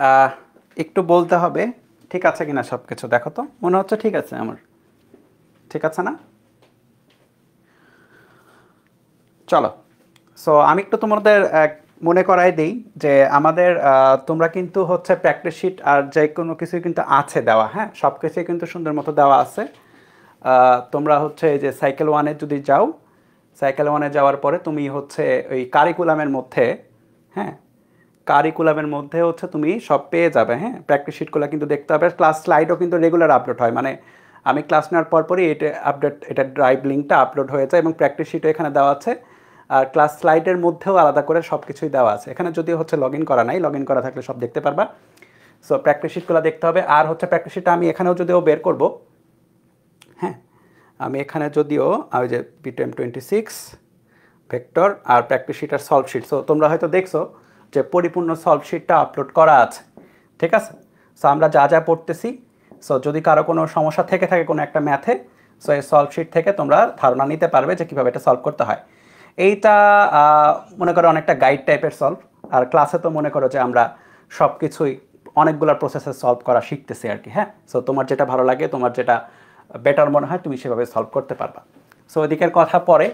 হ্যাঁ একটু বলতে হবে ঠিক আছে কিনা সব কিছু দেখো তো মনে হচ্ছে ঠিক আছে আমার ঠিক আছে না চলো সো আমি একটু তোমাদের মনে করাই দিই যে আমাদের তোমরা কিন্তু হচ্ছে প্র্যাকটিস শিট আর যে কোনো কিছু কিন্তু আছে দেওয়া হ্যাঁ সব কিছুই কিন্তু সুন্দর মতো দেওয়া আছে তোমরা হচ্ছে যে সাইকেল ওয়ানে যদি যাও সাইকেল ওয়ানে যাওয়ার পরে তুমি হচ্ছে ওই কারিকুলামের মধ্যে হ্যাঁ কারিকুলামের মধ্যে হচ্ছে তুমি সব পেয়ে যাবে হ্যাঁ প্র্যাকটিস শিটগুলো কিন্তু দেখতে হবে ক্লাস স্লাইডও কিন্তু রেগুলার আপলোড হয় মানে আমি ক্লাস নেওয়ার পরপরই এটা আপডেট এটা ড্রাইভ লিঙ্কটা আপলোড হয়ে যায় এবং প্র্যাকটিস শিটও এখানে দেওয়া আছে আর ক্লাস স্লাইডের মধ্যেও আলাদা করে সব কিছুই দেওয়া আছে এখানে যদি হচ্ছে লগ ইন করা নাই লগ ইন করা থাকলে সব দেখতে পারবা সো প্র্যাকটিস শিটগুলো দেখতে হবে আর হচ্ছে প্র্যাকটিস শিটটা আমি এখানেও যদিও বের করব হ্যাঁ আমি এখানে যদিও ওই যে পিটিএম টোয়েন্টি সিক্স ভেক্টর আর প্র্যাকটিস শিট আর সলভ শিট সো তোমরা হয়তো দেখছো যে পরিপূর্ণ সলভশিটটা আপলোড করা আছে ঠিক আছে সো আমরা যা যা পড়তেছি সো যদি কারো কোনো সমস্যা থেকে থাকে কোনো একটা ম্যাথে সো এই সলভশিট থেকে তোমরা ধারণা নিতে পারবে যে কীভাবে এটা সলভ করতে হয় এইটা মনে করো অনেকটা গাইড টাইপের সলভ আর ক্লাসে তো মনে করো যে আমরা সব কিছুই অনেকগুলো প্রসেসে সলভ করা শিখতেছি আর কি হ্যাঁ সো তোমার যেটা ভালো লাগে তোমার যেটা বেটার মনে হয় তুমি সেভাবে সলভ করতে পারবা সো ওইদিকের কথা পরে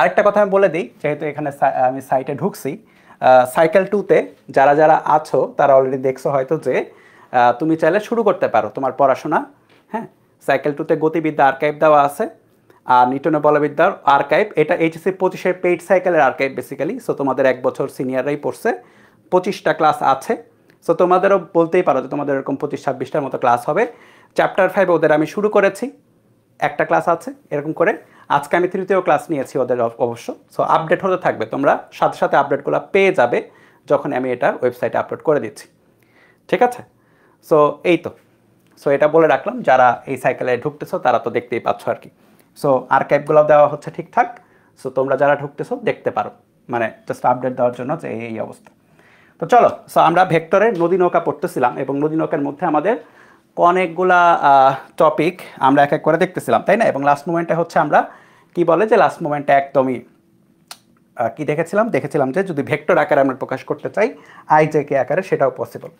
আরেকটা কথা আমি বলে দিই যেহেতু এখানে আমি সাইটে ঢুকছি সাইকেল টুতে যারা যারা আছো তারা অলরেডি দেখছো হয়তো যে তুমি চাইলে শুরু করতে পারো তোমার পড়াশোনা হ্যাঁ সাইকেল টুতে গতিবিদ্যা আর্কাইভ দেওয়া আছে আর নিটনে বলবিদ্যার আর্কাইভ এটা এইচএসসি পঁচিশের পেইড সাইকেলের আর্কাইভ বেসিক্যালি সো তোমাদের এক বছর সিনিয়ররাই পড়ছে পঁচিশটা ক্লাস আছে সো তোমাদেরও বলতেই পারো যে তোমাদের এরকম পঁচিশ ছাব্বিশটার মতো ক্লাস হবে চ্যাপ্টার ফাইভ ওদের আমি শুরু করেছি একটা ক্লাস আছে এরকম করে আজকে আমি তৃতীয় ক্লাস নিয়েছি ওদের অবশ্য সো আপডেট হতে থাকবে তোমরা সাথে সাথে আপডেটগুলো পেয়ে যাবে যখন আমি এটা ওয়েবসাইটে আপলোড করে দিচ্ছি ঠিক আছে সো এই তো সো এটা বলে রাখলাম যারা এই সাইকেলে ঢুকতেছো তারা তো দেখতেই পাচ্ছ আর কি সো আর ক্যাবগুলো দেওয়া হচ্ছে ঠিকঠাক সো তোমরা যারা ঢুকতেছো দেখতে পারো মানে জাস্ট আপডেট দেওয়ার জন্য যে এই অবস্থা তো চলো সো আমরা ভেক্টরে নদী নৌকা পড়তেছিলাম এবং নদী নৌকার মধ্যে আমাদের অনেকগুলা টপিক আমরা এক এক করে দেখতেছিলাম তাই না এবং লাস্ট মোমেন্টে হচ্ছে আমরা কি বলে যে লাস্ট মোমেন্টে একদমই কি দেখেছিলাম দেখেছিলাম যে যদি ভেক্টর আকারে আমরা প্রকাশ করতে চাই আই জে কে আকারে সেটাও পসিবল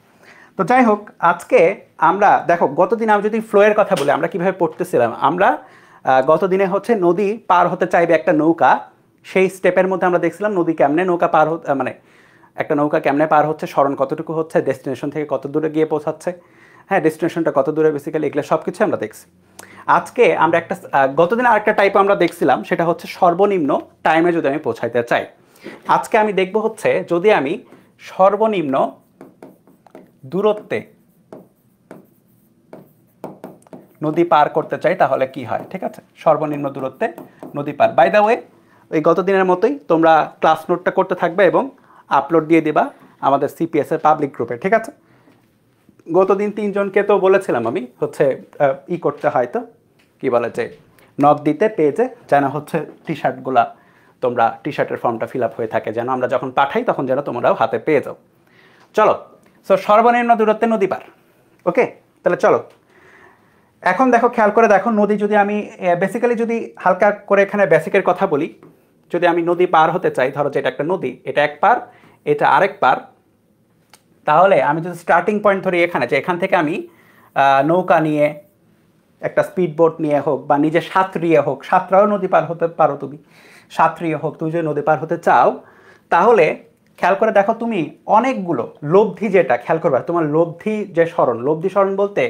তো যাই হোক আজকে আমরা দেখো গতদিন আমি যদি ফ্লোয়ের কথা বলি আমরা কিভাবে পড়তেছিলাম আমরা গতদিনে হচ্ছে নদী পার হতে চাইবে একটা নৌকা সেই স্টেপের মধ্যে আমরা দেখছিলাম নদী কেমনে নৌকা পার হতে মানে একটা নৌকা কেমনে পার হচ্ছে স্মরণ কতটুকু হচ্ছে ডেস্টিনেশন থেকে কত দূরে গিয়ে পৌঁছাচ্ছে হ্যাঁ ডেস্টিনেশনটা কত দূরে বেসিক্যালি এগুলো সব কিছু আমরা দেখছি আজকে আমরা একটা গতদিন আরেকটা টাইপ আমরা দেখছিলাম সেটা হচ্ছে সর্বনিম্ন টাইমে যদি আমি পৌঁছাইতে চাই আজকে আমি দেখব হচ্ছে যদি আমি সর্বনিম্ন দূরত্বে নদী পার করতে চাই তাহলে কি হয় ঠিক আছে সর্বনিম্ন দূরত্বে নদী পার বাই দ্য ওয়ে ওই গত দিনের মতোই তোমরা ক্লাস নোটটা করতে থাকবে এবং আপলোড দিয়ে দেবা আমাদের সিপিএসের পাবলিক গ্রুপে ঠিক আছে গতদিন তিনজনকে তো বলেছিলাম আমি হচ্ছে ই করতে হয় তো কী বলে যে নক দিতে পেজে যেন হচ্ছে টি শার্টগুলা তোমরা টি শার্টের ফর্মটা ফিল হয়ে থাকে যেন আমরা যখন পাঠাই তখন যেন তোমরাও হাতে পেয়ে যাও চলো সো সর্বনিম্ন দূরত্বে নদী পার ওকে তাহলে চলো এখন দেখো খেয়াল করে দেখো নদী যদি আমি বেসিক্যালি যদি হালকা করে এখানে বেসিকের কথা বলি যদি আমি নদী পার হতে চাই ধরো যে এটা একটা নদী এটা এক পার এটা আরেক পার তাহলে আমি যদি স্টার্টিং পয়েন্ট ধরি এখানে যে এখান থেকে আমি নৌকা নিয়ে একটা স্পিড বোট নিয়ে হোক বা নিজে সাঁতরিয়ে হোক সাঁতরাও নদী পার হতে পারো তুমি সাঁতরিয়ে হোক তুমি যদি নদী পার হতে চাও তাহলে খেয়াল করে দেখো তুমি অনেকগুলো লব্ধি যেটা খেয়াল করবে তোমার লব্ধি যে স্মরণ লব্ধি স্মরণ বলতে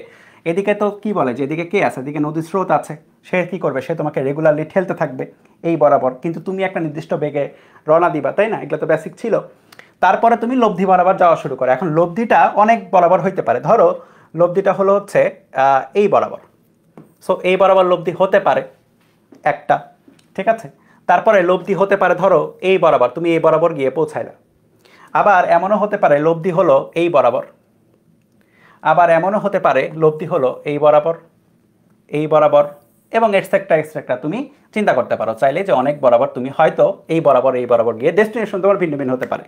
এদিকে তো কি বলে যে এদিকে কে আছে এদিকে নদীর স্রোত আছে সে কী করবে সে তোমাকে রেগুলারলি ঠেলতে থাকবে এই বরাবর কিন্তু তুমি একটা নির্দিষ্ট বেগে রওনা দিবা তাই না এগুলো তো বেসিক ছিল তারপরে তুমি লব্ধি বরাবর যাওয়া শুরু করো এখন লব্ধিটা অনেক বরাবর হইতে পারে ধরো লব্ধিটা হলো হচ্ছে এই বরাবর সো এই বরাবর লব্ধি হতে পারে একটা ঠিক আছে তারপরে লব্ধি হতে পারে ধরো এই বরাবর তুমি এই বরাবর গিয়ে পৌঁছাইলা আবার এমনও হতে পারে লব্ধি হলো এই বরাবর আবার এমনও হতে পারে লব্ধি হলো এই বরাবর এই বরাবর এবং এক্সট্রাক্টা এক্সট্রাক্টা তুমি চিন্তা করতে পারো চাইলে যে অনেক বরাবর তুমি হয়তো এই বরাবর এই বরাবর গিয়ে ডেস্টিনেশন তোমার ভিন্ন ভিন্ন হতে পারে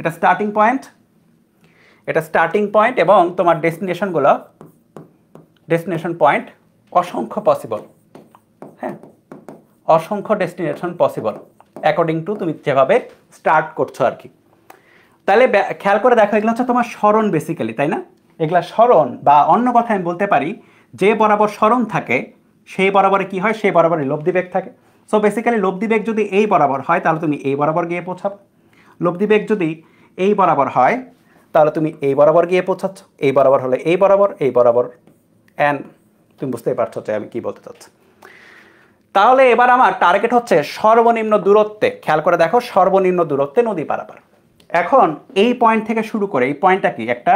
এটা স্টার্টিং পয়েন্ট এটা স্টার্টিং পয়েন্ট এবং তোমার ডেস্টিনেশনগুলো ডেস্টিনেশন পয়েন্ট অসংখ্য পসিবল হ্যাঁ অসংখ্য ডেস্টিনেশন পসিবল অ্যাকর্ডিং টু তুমি যেভাবে স্টার্ট করছো আর কি তাহলে খেয়াল করে দেখো এগুলো হচ্ছে তোমার স্মরণ বেসিক্যালি তাই না এগুলা স্মরণ বা অন্য কথা আমি বলতে পারি যে বরাবর স্মরণ থাকে সেই বরাবরে কি হয় সেই বরাবরে লব্ধিবেগ থাকে সো বেসিক্যালি লব্ধিবেগ যদি এই বরাবর হয় তাহলে তুমি এই বরাবর গিয়ে পৌঁছাবে লব্ধিবেগ যদি এই বরাবর হয় তাহলে তুমি এই বরাবর গিয়ে পৌঁছাচ্ছ এই বরাবর হলে এই বরাবর এই বরাবর অ্যান্ড তুমি বুঝতেই পারছো যে আমি কী বলতে চাচ্ছি তাহলে এবার আমার টার্গেট হচ্ছে সর্বনিম্ন দূরত্বে খেয়াল করে দেখো সর্বনিম্ন দূরত্বে নদী পারাপার এখন এই পয়েন্ট থেকে শুরু করে এই পয়েন্টটা কি একটা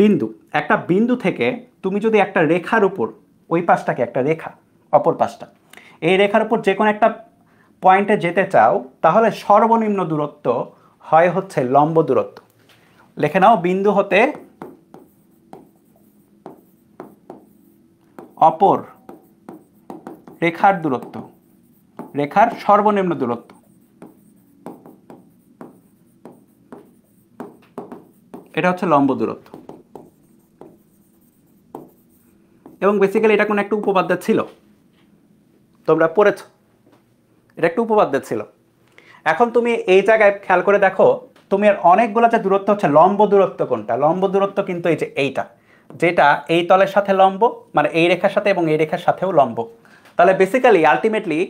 বিন্দু একটা বিন্দু থেকে তুমি যদি একটা রেখার উপর ওই পাশটাকে একটা রেখা অপর পাশটা এই রেখার উপর যে কোনো একটা পয়েন্টে যেতে চাও তাহলে সর্বনিম্ন দূরত্ব হয় হচ্ছে লম্ব দূরত্ব লেখে নাও বিন্দু হতে অপর রেখার দূরত্ব রেখার সর্বনিম্ন দূরত্ব এটা হচ্ছে লম্ব দূরত্ব এবং বেসিক্যালি এটা কোনো একটা উপপাদ্য ছিল তোমরা পড়েছ এটা একটা উপপাদ্য ছিল এখন তুমি এই জায়গায় খেয়াল করে দেখো তুমি এর অনেকগুলো যে দূরত্ব হচ্ছে লম্ব দূরত্ব কোনটা লম্ব দূরত্ব কিন্তু এই যে এইটা যেটা এই তলের সাথে লম্ব মানে এই রেখার সাথে এবং এই রেখার সাথেও লম্ব তাহলে বেসিক্যালি আলটিমেটলি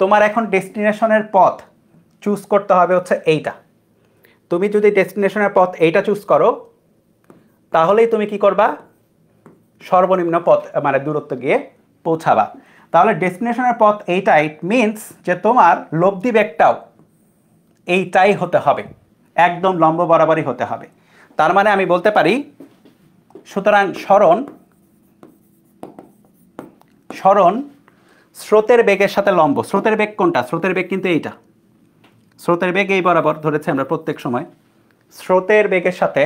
তোমার এখন ডেস্টিনেশনের পথ চুজ করতে হবে হচ্ছে এইটা তুমি যদি ডেস্টিনেশনের পথ এইটা চুজ করো তাহলেই তুমি কি করবা সর্বনিম্ন পথ মানে দূরত্ব গিয়ে পৌঁছাবা তাহলে ডেস্টিনেশনের পথ এইটা ইট মিনস যে তোমার লব্ধি ব্যাগটাও এইটাই হতে হবে একদম লম্ব বরাবরই হতে হবে তার মানে আমি বলতে পারি সুতরাং স্মরণ স্মরণ স্রোতের বেগের সাথে লম্ব স্রোতের বেগ কোনটা স্রোতের বেগ কিন্তু এইটা স্রোতের বেগ এই বরাবর ধরেছি আমরা প্রত্যেক সময় স্রোতের বেগের সাথে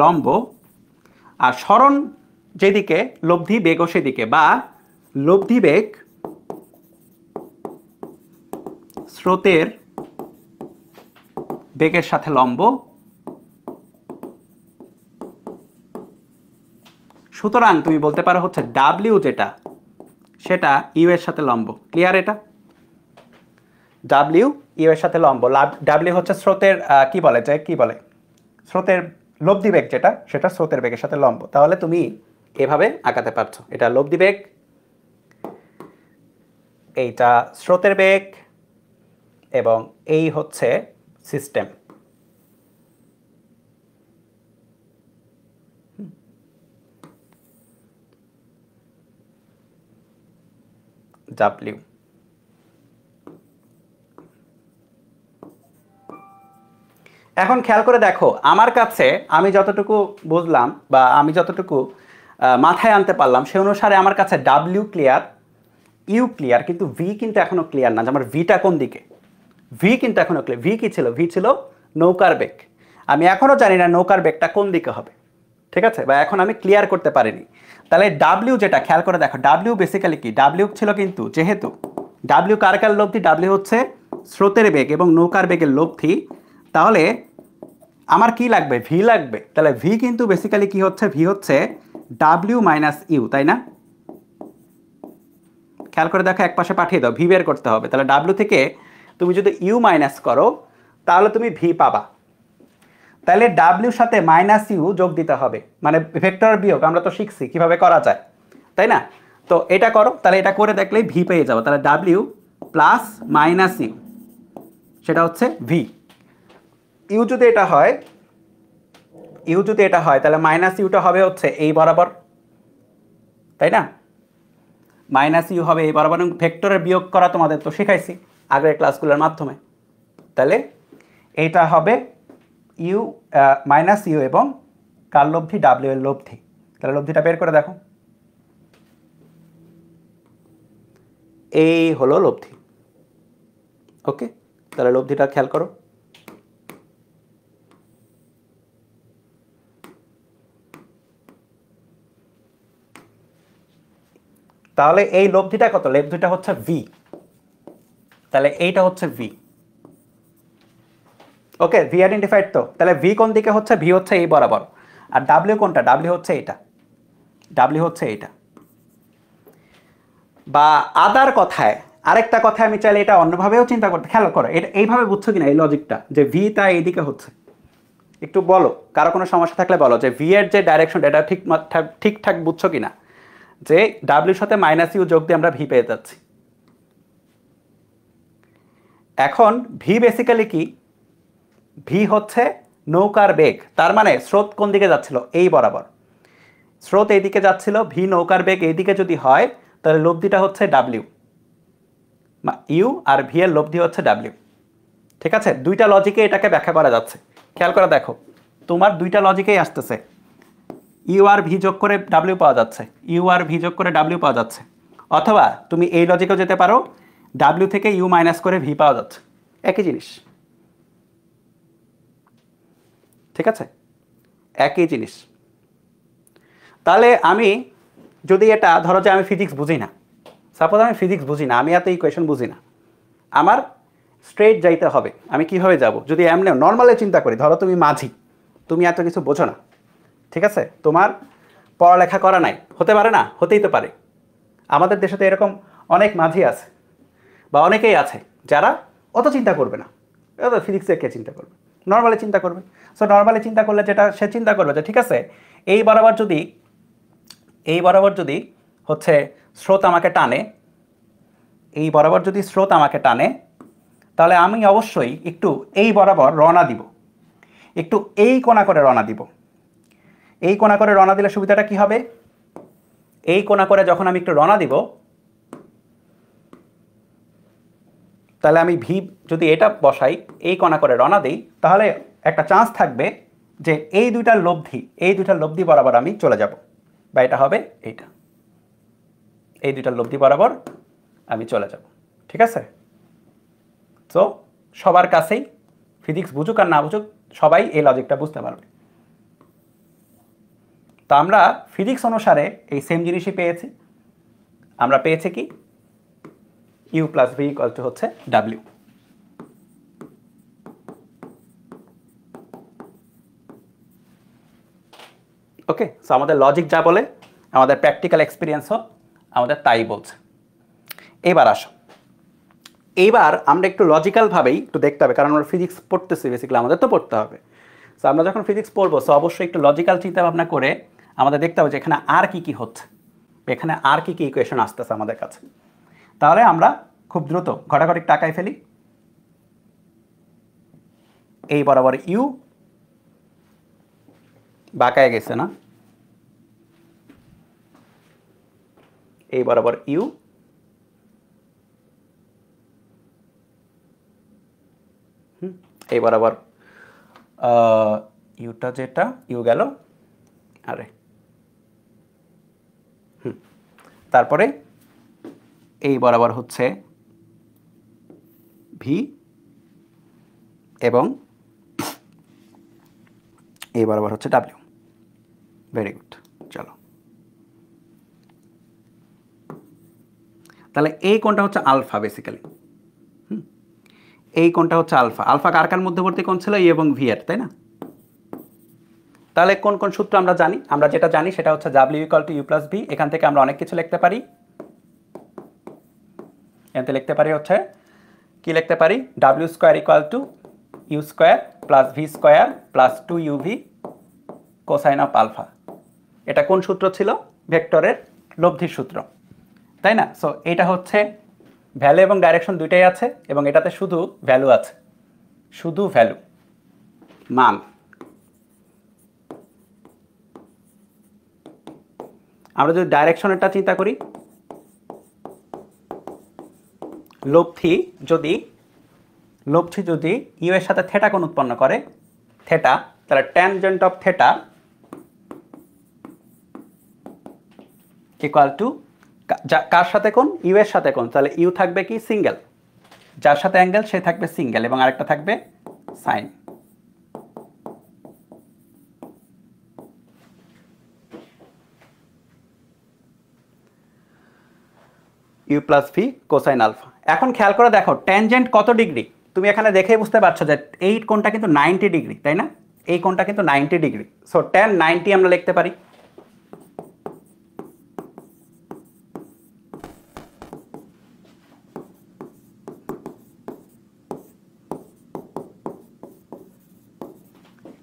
লম্ব আর স্মরণ যেদিকে লব্ধি ও সেদিকে বা লব্ধি বেগ স্রোতের বেগের সাথে লম্ব সুতরাং তুমি বলতে পারো হচ্ছে ডাব্লিউ যেটা সেটা ইউ এর সাথে লম্ব ক্লিয়ার এটা ডাব্লিউ ইউ এর সাথে লম্ব ডাব্লিউ হচ্ছে স্রোতের কি বলে যে কি বলে স্রোতের লব্ধি বেগ যেটা সেটা স্রোতের বেগের সাথে লম্ব তাহলে তুমি এভাবে আঁকাতে পারছো এটা লব্ধি বেগ এইটা স্রোতের বেগ এবং এই হচ্ছে সিস্টেম ডাব্লিউ এখন খেয়াল করে দেখো আমার কাছে আমি যতটুকু বুঝলাম বা আমি যতটুকু মাথায় আনতে পারলাম সে অনুসারে আমার কাছে ডাব্লিউ ক্লিয়ার ইউ ক্লিয়ার কিন্তু ভি কিন্তু এখনও ক্লিয়ার না যে আমার ভিটা কোন দিকে ভি কিন্তু এখনও ক্লিয়ার ভি কী ছিল ভি ছিল নৌকার বেগ আমি এখনও জানি না নৌকার বেগটা কোন দিকে হবে ঠিক আছে বা এখন আমি ক্লিয়ার করতে পারিনি তাহলে ডাব্লিউ যেটা খেয়াল করে দেখো ডাব্লিউ বেসিক্যালি কি ডাব্লিউ ছিল কিন্তু যেহেতু ডাব্লিউ কার কার লব্ধি ডাব্লিউ হচ্ছে স্রোতের বেগ এবং নৌকার বেগের লব্ধি তাহলে আমার কি লাগবে ভি লাগবে তাহলে ভি কিন্তু বেসিক্যালি কি হচ্ছে ভি হচ্ছে ডাব্লিউ মাইনাস ইউ তাই না খেয়াল করে দেখো একপাশে পাঠিয়ে দাও ভি বের করতে হবে তাহলে ডাব্লিউ থেকে তুমি যদি ইউ মাইনাস করো তাহলে তুমি ভি পাবা তাহলে ডাব্লিউর সাথে মাইনাস ইউ যোগ দিতে হবে মানে ভেক্টর বিয়োগ আমরা তো শিখছি কিভাবে করা যায় তাই না তো এটা করো তাহলে এটা করে দেখলেই ভি পেয়ে যাবো তাহলে ডাব্লিউ প্লাস মাইনাস ইউ সেটা হচ্ছে ভি ইউ যদি এটা হয় ইউ যদি এটা হয় তাহলে মাইনাস ইউটা হবে হচ্ছে এই বরাবর তাই না মাইনাস ইউ হবে এই বরাবর ভেক্টরের বিয়োগ করা তোমাদের তো শেখাইছি আগের ক্লাসগুলোর মাধ্যমে তাহলে এটা হবে ইউ মাইনাস ইউ এবং কার লব্ধি ডাব্লিউ এর লব্ধি তাহলে লব্ধিটা বের করে দেখো এই হলো লব্ধি ওকে তাহলে লব্ধিটা খেয়াল করো তাহলে এই লব্ধিটা কত লব্ধিটা হচ্ছে ভি তাহলে এইটা হচ্ছে ভি ওকে ভি আইডেন্টিফাইড তো তাহলে ভি কোন দিকে হচ্ছে ভি হচ্ছে এই বরাবর আর ডাব্লিউ কোনটা ডাব্লিউ হচ্ছে এটা ডাব্লিউ হচ্ছে এটা বা আদার কথায় আরেকটা কথা আমি চাইলে এটা অন্যভাবেও চিন্তা করতে খেয়াল করো এটা এইভাবে বুঝছো কিনা এই লজিকটা যে ভি তা এইদিকে হচ্ছে একটু বলো কারো কোনো সমস্যা থাকলে বলো যে ভি এর যে ডাইরেকশন এটা ঠিক ঠিকঠাক বুঝছো কিনা যে ডাব্লিউর সাথে মাইনাস ইউ যোগ দিয়ে আমরা ভি পেয়ে যাচ্ছি এখন ভি বেসিক্যালি কি ভি হচ্ছে নৌকার বেগ তার মানে স্রোত কোন দিকে যাচ্ছিল এই বরাবর স্রোত এইদিকে যাচ্ছিল ভি নৌকার বেগ এইদিকে যদি হয় তাহলে লব্ধিটা হচ্ছে ডাব্লিউ ইউ আর ভি এর লব্ধি হচ্ছে ডাব্লিউ ঠিক আছে দুইটা লজিকে এটাকে ব্যাখ্যা করা যাচ্ছে খেয়াল করে দেখো তোমার দুইটা লজিকেই আসতেছে ইউ আর ভি যোগ করে ডাব্লিউ পাওয়া যাচ্ছে ইউ আর ভি যোগ করে ডাব্লিউ পাওয়া যাচ্ছে অথবা তুমি এই লজিকেও যেতে পারো ডাব্লিউ থেকে ইউ মাইনাস করে ভি পাওয়া যাচ্ছে একই জিনিস ঠিক আছে একই জিনিস তাহলে আমি যদি এটা ধরো যে আমি ফিজিক্স বুঝি না সাপোজ আমি ফিজিক্স বুঝি না আমি এত ইকুয়েশন বুঝি না আমার স্ট্রেট যাইতে হবে আমি কিভাবে যাব যদি এমনি নর্মালে চিন্তা করি ধরো তুমি মাঝি তুমি এত কিছু বোঝো না ঠিক আছে তোমার পড়ালেখা করা নাই হতে পারে না হতেই তো পারে আমাদের দেশে তো এরকম অনেক মাঝি আছে বা অনেকেই আছে যারা অত চিন্তা করবে না তো ফিজিক্সের কে চিন্তা করবে নর্মালি চিন্তা করবে সো নর্মালি চিন্তা করলে যেটা সে চিন্তা করবে যে ঠিক আছে এই বরাবর যদি এই বরাবর যদি হচ্ছে স্রোত আমাকে টানে এই বরাবর যদি স্রোত আমাকে টানে তাহলে আমি অবশ্যই একটু এই বরাবর রওনা দিব একটু এই কোনা করে রওনা দিব এই কোণা করে রনা দিলে সুবিধাটা কি হবে এই কোণা করে যখন আমি একটু রওনা দিব তাহলে আমি ভি যদি এটা বসাই এই কোনা করে রনা দিই তাহলে একটা চান্স থাকবে যে এই দুইটার লব্ধি এই দুইটার লব্ধি বরাবর আমি চলে যাব বা এটা হবে এইটা এই দুইটার লব্ধি বরাবর আমি চলে যাব ঠিক আছে তো সবার কাছেই ফিজিক্স বুঝুক আর না বুঝুক সবাই এই লজিকটা বুঝতে পারবে তো আমরা ফিজিক্স অনুসারে এই সেম জিনিসই পেয়েছি আমরা পেয়েছি কি U plus V equal to হচ্ছে ডাব্লিউ ওকে সো আমাদের লজিক যা বলে আমাদের প্র্যাকটিক্যাল এক্সপিরিয়েন্সও আমাদের তাই বলছে এবার আসো এইবার আমরা একটু লজিক্যালভাবেই একটু দেখতে হবে কারণ আমরা ফিজিক্স পড়তেছি বেসিক্যালি আমাদের তো পড়তে হবে সো আমরা যখন ফিজিক্স পড়বো সো অবশ্যই একটু লজিক্যাল চিন্তাভাবনা করে আমাদের দেখতে হবে যে এখানে আর কি কি হচ্ছে এখানে আর কি কি ইকুয়েশন আসতেছে আমাদের কাছে তাহলে আমরা খুব দ্রুত ঘটাঘটি টাকায় ফেলি এই বরাবর ইউ বাঁকায় গেছে না এই বরাবর ইউ এই বরাবর ইউটা যেটা ইউ গেল আরে তারপরে এই বরাবর হচ্ছে ভি এবং এই বরাবর হচ্ছে ডাব্লিউ ভেরি গুড চলো তাহলে এই কোনটা হচ্ছে আলফা বেসিক্যালি এই কোনটা হচ্ছে আলফা আলফা কার মধ্যবর্তী কোন ছিল ই এবং ভি এর তাই না তাহলে কোন কোন সূত্র আমরা জানি আমরা যেটা জানি সেটা হচ্ছে W equal to you plus V এখান থেকে আমরা অনেক কিছু লিখতে পারি এখান লিখতে পারি হচ্ছে কি লিখতে পারি W square equal to U square plus V square plus two U V cosine of alpha এটা কোন সূত্র ছিল ভেক্টরের লব্ধির সূত্র তাই না সো এটা হচ্ছে ভ্যালু এবং ডাইরেকশন দুইটাই আছে এবং এটাতে শুধু ভ্যালু আছে শুধু ভ্যালু মান আমরা যদি ডাইরেকশনেরটা চিন্তা করি লব্ধি যদি লব্ধি যদি ইউ এর সাথে থেটা কোণ উৎপন্ন করে থেটা তাহলে tangent of theta equal to কার সাথে কোন ইউ এর সাথে কোন তাহলে ইউ থাকবে কি সিঙ্গেল যার সাথে অ্যাঙ্গেল সে থাকবে সিঙ্গেল এবং আরেকটা থাকবে sine Q plus V cosine alpha এখন খেয়াল করে দেখো ট্যানজেন্ট কত ডিগ্রি তুমি এখানে দেখেই বুঝতে পারছো যে এই কোনটা কিন্তু নাইনটি ডিগ্রি তাই না এই কোনটা কিন্তু ninety degree so tan ninety আমরা লিখতে পারি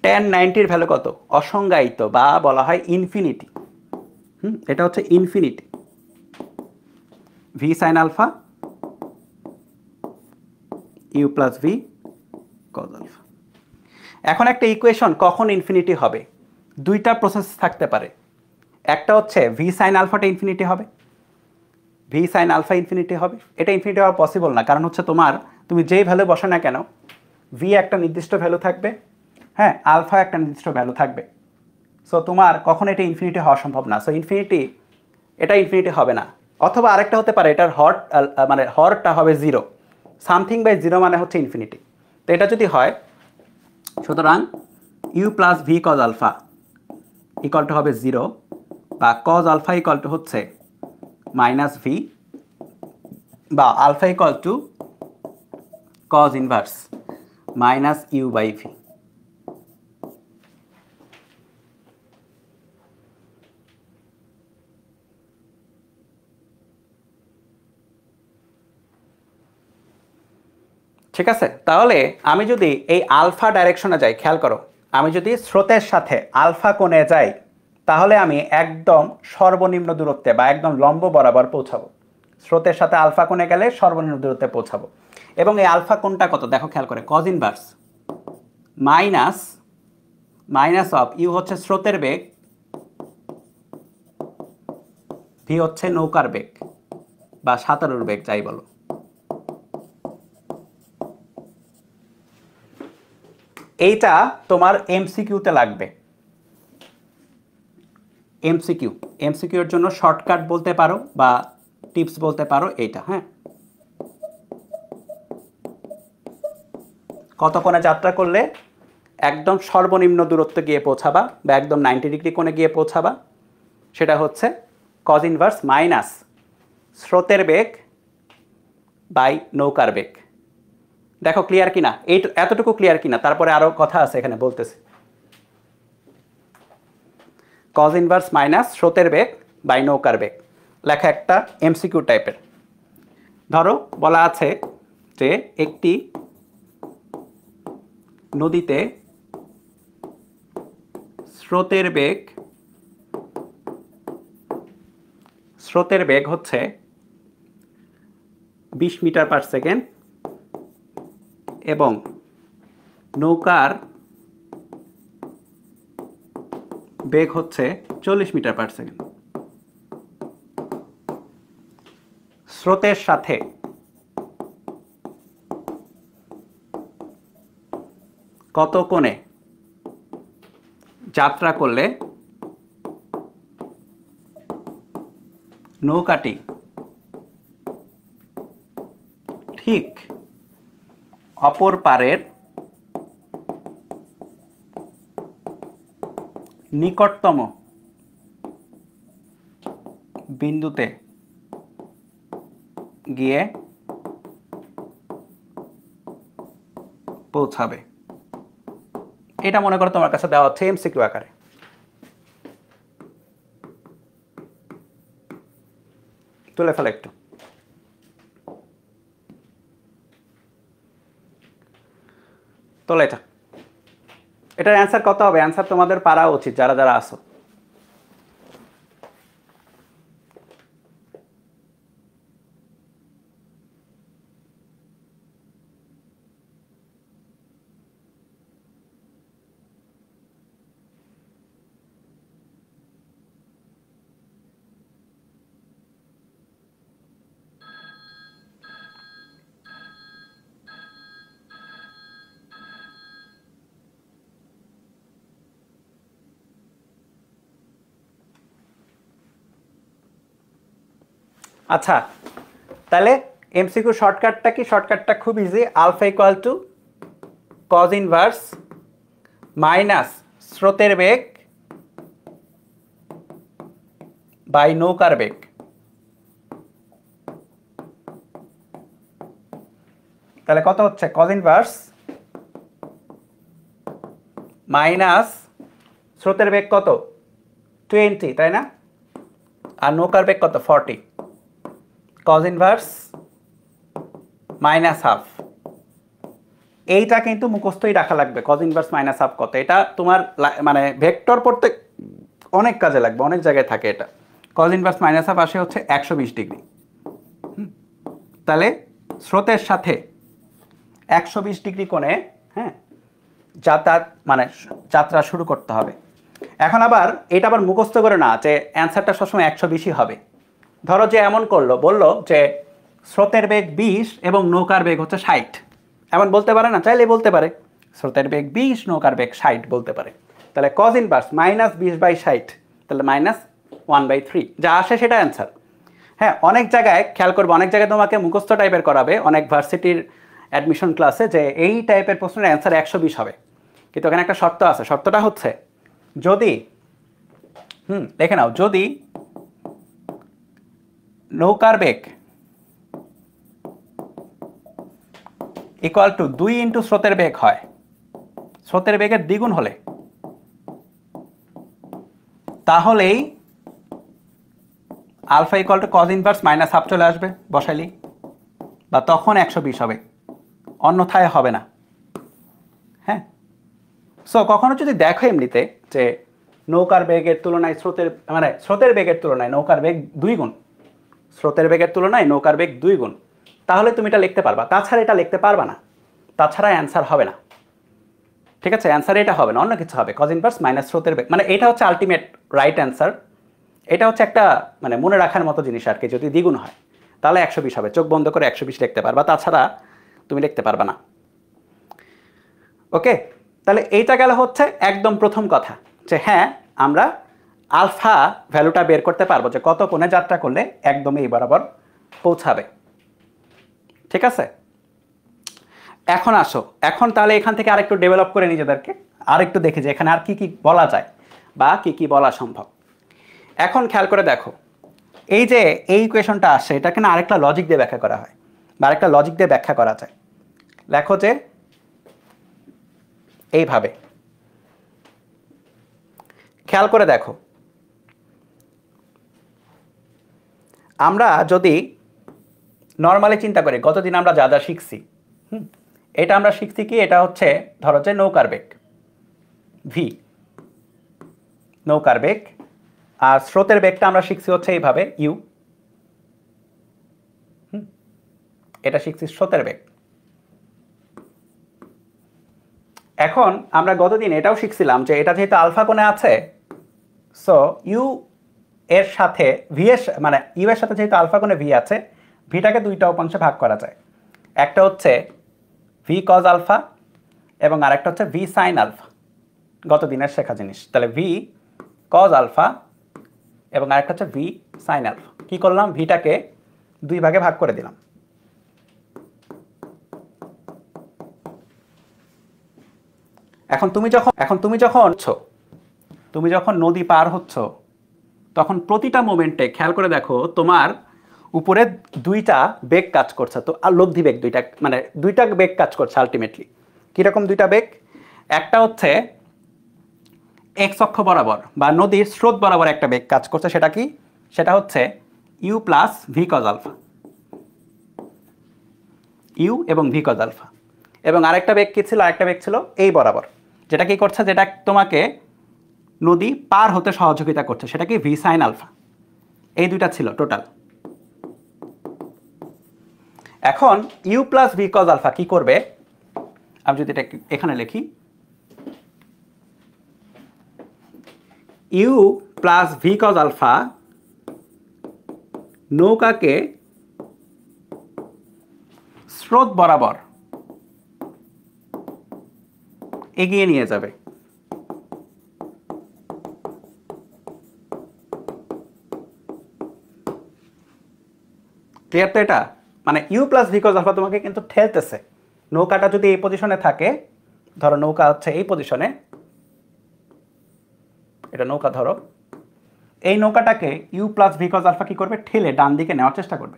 ট্যান নাইনটির ভ্যালু কত অসংজ্ঞায়িত বা বলা হয় ইনফিনিটি হুম এটা হচ্ছে infinity v sin alpha u plus v cos alpha এখন একটা ইকুয়েশন কখন ইনফিনিটি হবে দুইটা প্রসেস থাকতে পারে একটা হচ্ছে ভি সাইন আলফাটা ইনফিনিটি হবে ভি সাইন আলফা ইনফিনিটি হবে এটা ইনফিনিটি হওয়া পসিবল না কারণ হচ্ছে তোমার তুমি যেই ভ্যালু বসো না কেন ভি একটা নির্দিষ্ট ভ্যালু থাকবে হ্যাঁ আলফা একটা নির্দিষ্ট ভ্যালু থাকবে সো তোমার কখন এটা ইনফিনিটি হওয়া সম্ভব না সো ইনফিনিটি এটা ইনফিনিটি হবে না অথবা আরেকটা হতে পারে এটার হর মানে হরটা হবে জিরো সামথিং বাই জিরো মানে হচ্ছে ইনফিনিটি তো এটা যদি হয় সুতরাং U plus V cos alpha equal to হবে জিরো বা কজ আলফা ইকল টু হচ্ছে মাইনাস ভি বা alpha equal to cos inverse minus U by V ঠিক আছে তাহলে আমি যদি এই আলফা ডাইরেকশনে যাই খেয়াল করো আমি যদি স্রোতের সাথে আলফা কোণে যাই তাহলে আমি একদম সর্বনিম্ন দূরত্বে বা একদম লম্ব বরাবর পৌঁছাবো স্রোতের সাথে আলফা কোণে গেলে সর্বনিম্ন দূরত্বে পৌঁছাবো এবং এই আলফা কোণটা কত দেখো খেয়াল করে cos inverse minus minus of U হচ্ছে স্রোতের বেগ ভি হচ্ছে নৌকার বেগ বা সাঁতারুর বেগ যাই বলো এইটা তোমার এমসিকিউতে লাগবে এমসিকিউ এমসিকিউর জন্য শর্টকাট বলতে পারো বা টিপস বলতে পারো এইটা হ্যাঁ কতক্ষণে যাত্রা করলে একদম সর্বনিম্ন দূরত্ব গিয়ে পৌঁছাবা বা একদম নাইনটি ডিগ্রি কোণে গিয়ে পৌঁছাবা সেটা হচ্ছে কজ ইনভার্স মাইনাস স্রোতের বেগ বাই নৌকার বেগ দেখো ক্লিয়ার কিনা এই এতটুকু ক্লিয়ার কিনা তারপরে আরও কথা আছে এখানে বলতেছে কজ ইনভার্স মাইনাস স্রোতের বেগ বাই নৌকার বেগ লেখা একটা এমসিকিউ টাইপের ধরো বলা আছে যে একটি নদীতে স্রোতের বেগ স্রোতের বেগ হচ্ছে বিশ মিটার পার সেকেন্ড এবং নৌকার বেগ হচ্ছে চল্লিশ মিটার পার সেকেন্ড স্রোতের সাথে কত কোণে যাত্রা করলে নৌকাটি ঠিক অপর পারের নিকটতম বিন্দুতে গিয়ে পৌঁছাবে এটা মনে করো তোমার কাছে দেওয়া হচ্ছে এমসিকিউ আকারে তুলে ফেলে একটু তোলো এটা এটার অ্যান্সার কত হবে অ্যান্সার তোমাদের পারা উচিত যারা যারা আসো আচ্ছা তাহলে এমসিকিউ শর্টকাটটা কি শর্টকাটটা খুব easy alpha equal to cos inverse minus স্রোতের বেগ বাই নৌকার বেগ তাহলে কত হচ্ছে কজ ইনভার্স মাইনাস স্রোতের বেগ কত টোয়েন্টি তাই না আর নৌকার বেগ কত forty cos inverse minus half এইটা কিন্তু মুখস্থই রাখা লাগবে কজ ইনভার্স মাইনাস হাফ কত এটা তোমার মানে ভেক্টর পড়তে অনেক কাজে লাগবে অনেক জায়গায় থাকে এটা কজ ইনভার্স মাইনাস হাফ আসে হচ্ছে একশো ডিগ্রি তাহলে স্রোতের সাথে একশো ডিগ্রি কোণে হ্যাঁ যাতায়াত মানে যাত্রা শুরু করতে হবে এখন আবার এটা আবার মুখস্থ করে না যে অ্যান্সারটা সবসময় একশো বিশই হবে ধরো যে এমন করলো বলল যে স্রোতের বেগ বিশ এবং নৌকার বেগ হচ্ছে ষাট এমন বলতে পারে না চাইলে বলতে পারে স্রোতের বেগ বিশ নৌকার বেগ ষাট বলতে পারে তাহলে কজ পার্স মাইনাস বিশ বাই ষাট তাহলে মাইনাস ওয়ান বাই থ্রি যা আসে সেটা অ্যান্সার হ্যাঁ অনেক জায়গায় খেয়াল করবো অনেক জায়গায় তোমাকে মুখস্থ টাইপের করাবে অনেক ভার্সিটির অ্যাডমিশন ক্লাসে যে এই টাইপের প্রশ্নের অ্যান্সার একশো বিশ হবে কিন্তু ওখানে একটা শর্ত আছে শর্তটা হচ্ছে যদি হুম দেখে নাও যদি নৌকার বেগ ইকুয়াল টু দুই ইন্টু স্রোতের বেগ হয় স্রোতের বেগের দ্বিগুণ হলে তাহলেই alpha equal to cos inverse minus half চলে আসবে বসাইলি বা তখন একশো বিশ হবে অন্যথায় হবে না হ্যাঁ সো কখনো যদি দেখো এমনিতে যে নৌকার বেগের তুলনায় স্রোতের মানে স্রোতের বেগের তুলনায় নৌকার বেগ দুই গুণ স্রোতের বেগের তুলনায় নৌকার বেগ দুই গুণ তাহলে তুমি এটা লিখতে পারবা তাছাড়া এটা লিখতে পারবা না তাছাড়া অ্যান্সার হবে না ঠিক আছে অ্যান্সার এটা হবে না অন্য কিছু হবে কজ ইনভার্স মাইনাস স্রোতের বেগ মানে এটা হচ্ছে আলটিমেট রাইট অ্যান্সার এটা হচ্ছে একটা মানে মনে রাখার মতো জিনিস আর কি যদি দ্বিগুণ হয় তাহলে একশো বিশ হবে চোখ বন্ধ করে একশো বিশ লিখতে পারবা তাছাড়া তুমি লিখতে পারবা না ওকে তাহলে এইটা গেল হচ্ছে একদম প্রথম কথা যে হ্যাঁ আমরা আলফা ভ্যালুটা বের করতে পারবো যে কত কোণে যাত্রা করলে একদমই এই বরাবর পৌঁছাবে ঠিক আছে এখন আসো এখন তাহলে এখান থেকে আরেকটু ডেভেলপ করে নিজেদেরকে আরেকটু দেখে যে এখানে আর কি কি বলা যায় বা কি কি বলা সম্ভব এখন খেয়াল করে দেখো এই যে এই কোয়েশনটা আসে এটাকে না আরেকটা লজিক দিয়ে ব্যাখ্যা করা হয় বা আরেকটা লজিক দিয়ে ব্যাখ্যা করা যায় লেখো যে এইভাবে খেয়াল করে দেখো আমরা যদি নর্মালি চিন্তা করি গতদিন আমরা যা যা শিখছি এটা আমরা শিখছি কি এটা হচ্ছে ধরো যে নৌকার বেগ ভি নৌকার বেগ আর স্রোতের বেগটা আমরা শিখছি হচ্ছে এইভাবে ইউ এটা শিখছি স্রোতের বেগ এখন আমরা গতদিন এটাও শিখছিলাম যে এটা যেহেতু আলফা কোণে আছে সো ইউ এর সাথে ভি এর মানে ইউ এর সাথে যেহেতু আলফা কোণে ভি আছে ভিটাকে দুইটা উপাংশে ভাগ করা যায় একটা হচ্ছে ভি কজ আলফা এবং আরেকটা হচ্ছে ভি সাইন আলফা গত দিনের শেখা জিনিস তাহলে ভি কজ আলফা এবং আরেকটা হচ্ছে ভি সাইন আলফা কী করলাম ভিটাকে দুই ভাগে ভাগ করে দিলাম এখন তুমি যখন এখন তুমি যখন তুমি যখন নদী পার হচ্ছ তখন প্রতিটা মোমেন্টে খেয়াল করে দেখো তোমার উপরে দুইটা বেগ কাজ করছে তো আর লব্ধি বেগ দুইটা মানে দুইটা বেগ কাজ করছে আলটিমেটলি কীরকম দুইটা বেগ একটা হচ্ছে এক্স অক্ষ বরাবর বা নদীর স্রোত বরাবর একটা বেগ কাজ করছে সেটা কি সেটা হচ্ছে you plus V cos alpha U এবং ভি কজ আলফা এবং আরেকটা বেগ কী ছিল আরেকটা বেগ ছিল এই বরাবর যেটা কি করছে যেটা তোমাকে নদী পার হতে সহযোগিতা করছে সেটা কি ভি সাইন আলফা এই দুইটা ছিল টোটাল এখন U plus V cos alpha কি করবে আমি যদি এটা এখানে লিখি U plus V cos alpha নৌকাকে স্রোত বরাবর এগিয়ে নিয়ে যাবে ক্লিয়ার তো এটা মানে ইউ প্লাস ভিকজ আলফা তোমাকে কিন্তু ঠেলতেছে নৌকাটা যদি এই পজিশনে থাকে ধরো নৌকা হচ্ছে এই পজিশনে এটা নৌকা ধরো এই নৌকাটাকে ইউ প্লাস ভিকজ আলফা কী করবে ঠেলে ডান দিকে নেওয়ার চেষ্টা করবে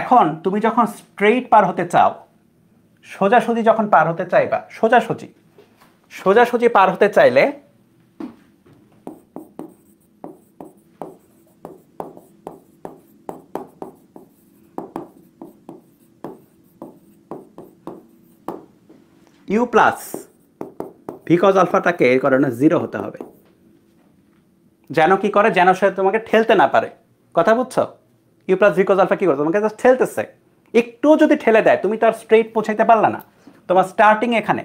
এখন তুমি যখন স্ট্রেইট পার হতে চাও সোজাসুজি যখন পার হতে চাইবা সোজাসুজি সোজাসুজি পার হতে চাইলে ইউ প্লাস বিকজ আলফাটাকে এর কারণে জিরো হতে হবে যেন কি করে যেন সে তোমাকে ঠেলতে না পারে কথা বুঝছো ইউ প্লাস বিকজ আলফা কী করে তোমাকে জাস্ট ঠেলতেছে একটুও যদি ঠেলে দেয় তুমি তার স্ট্রেট পৌঁছাইতে পারলে না তোমার স্টার্টিং এখানে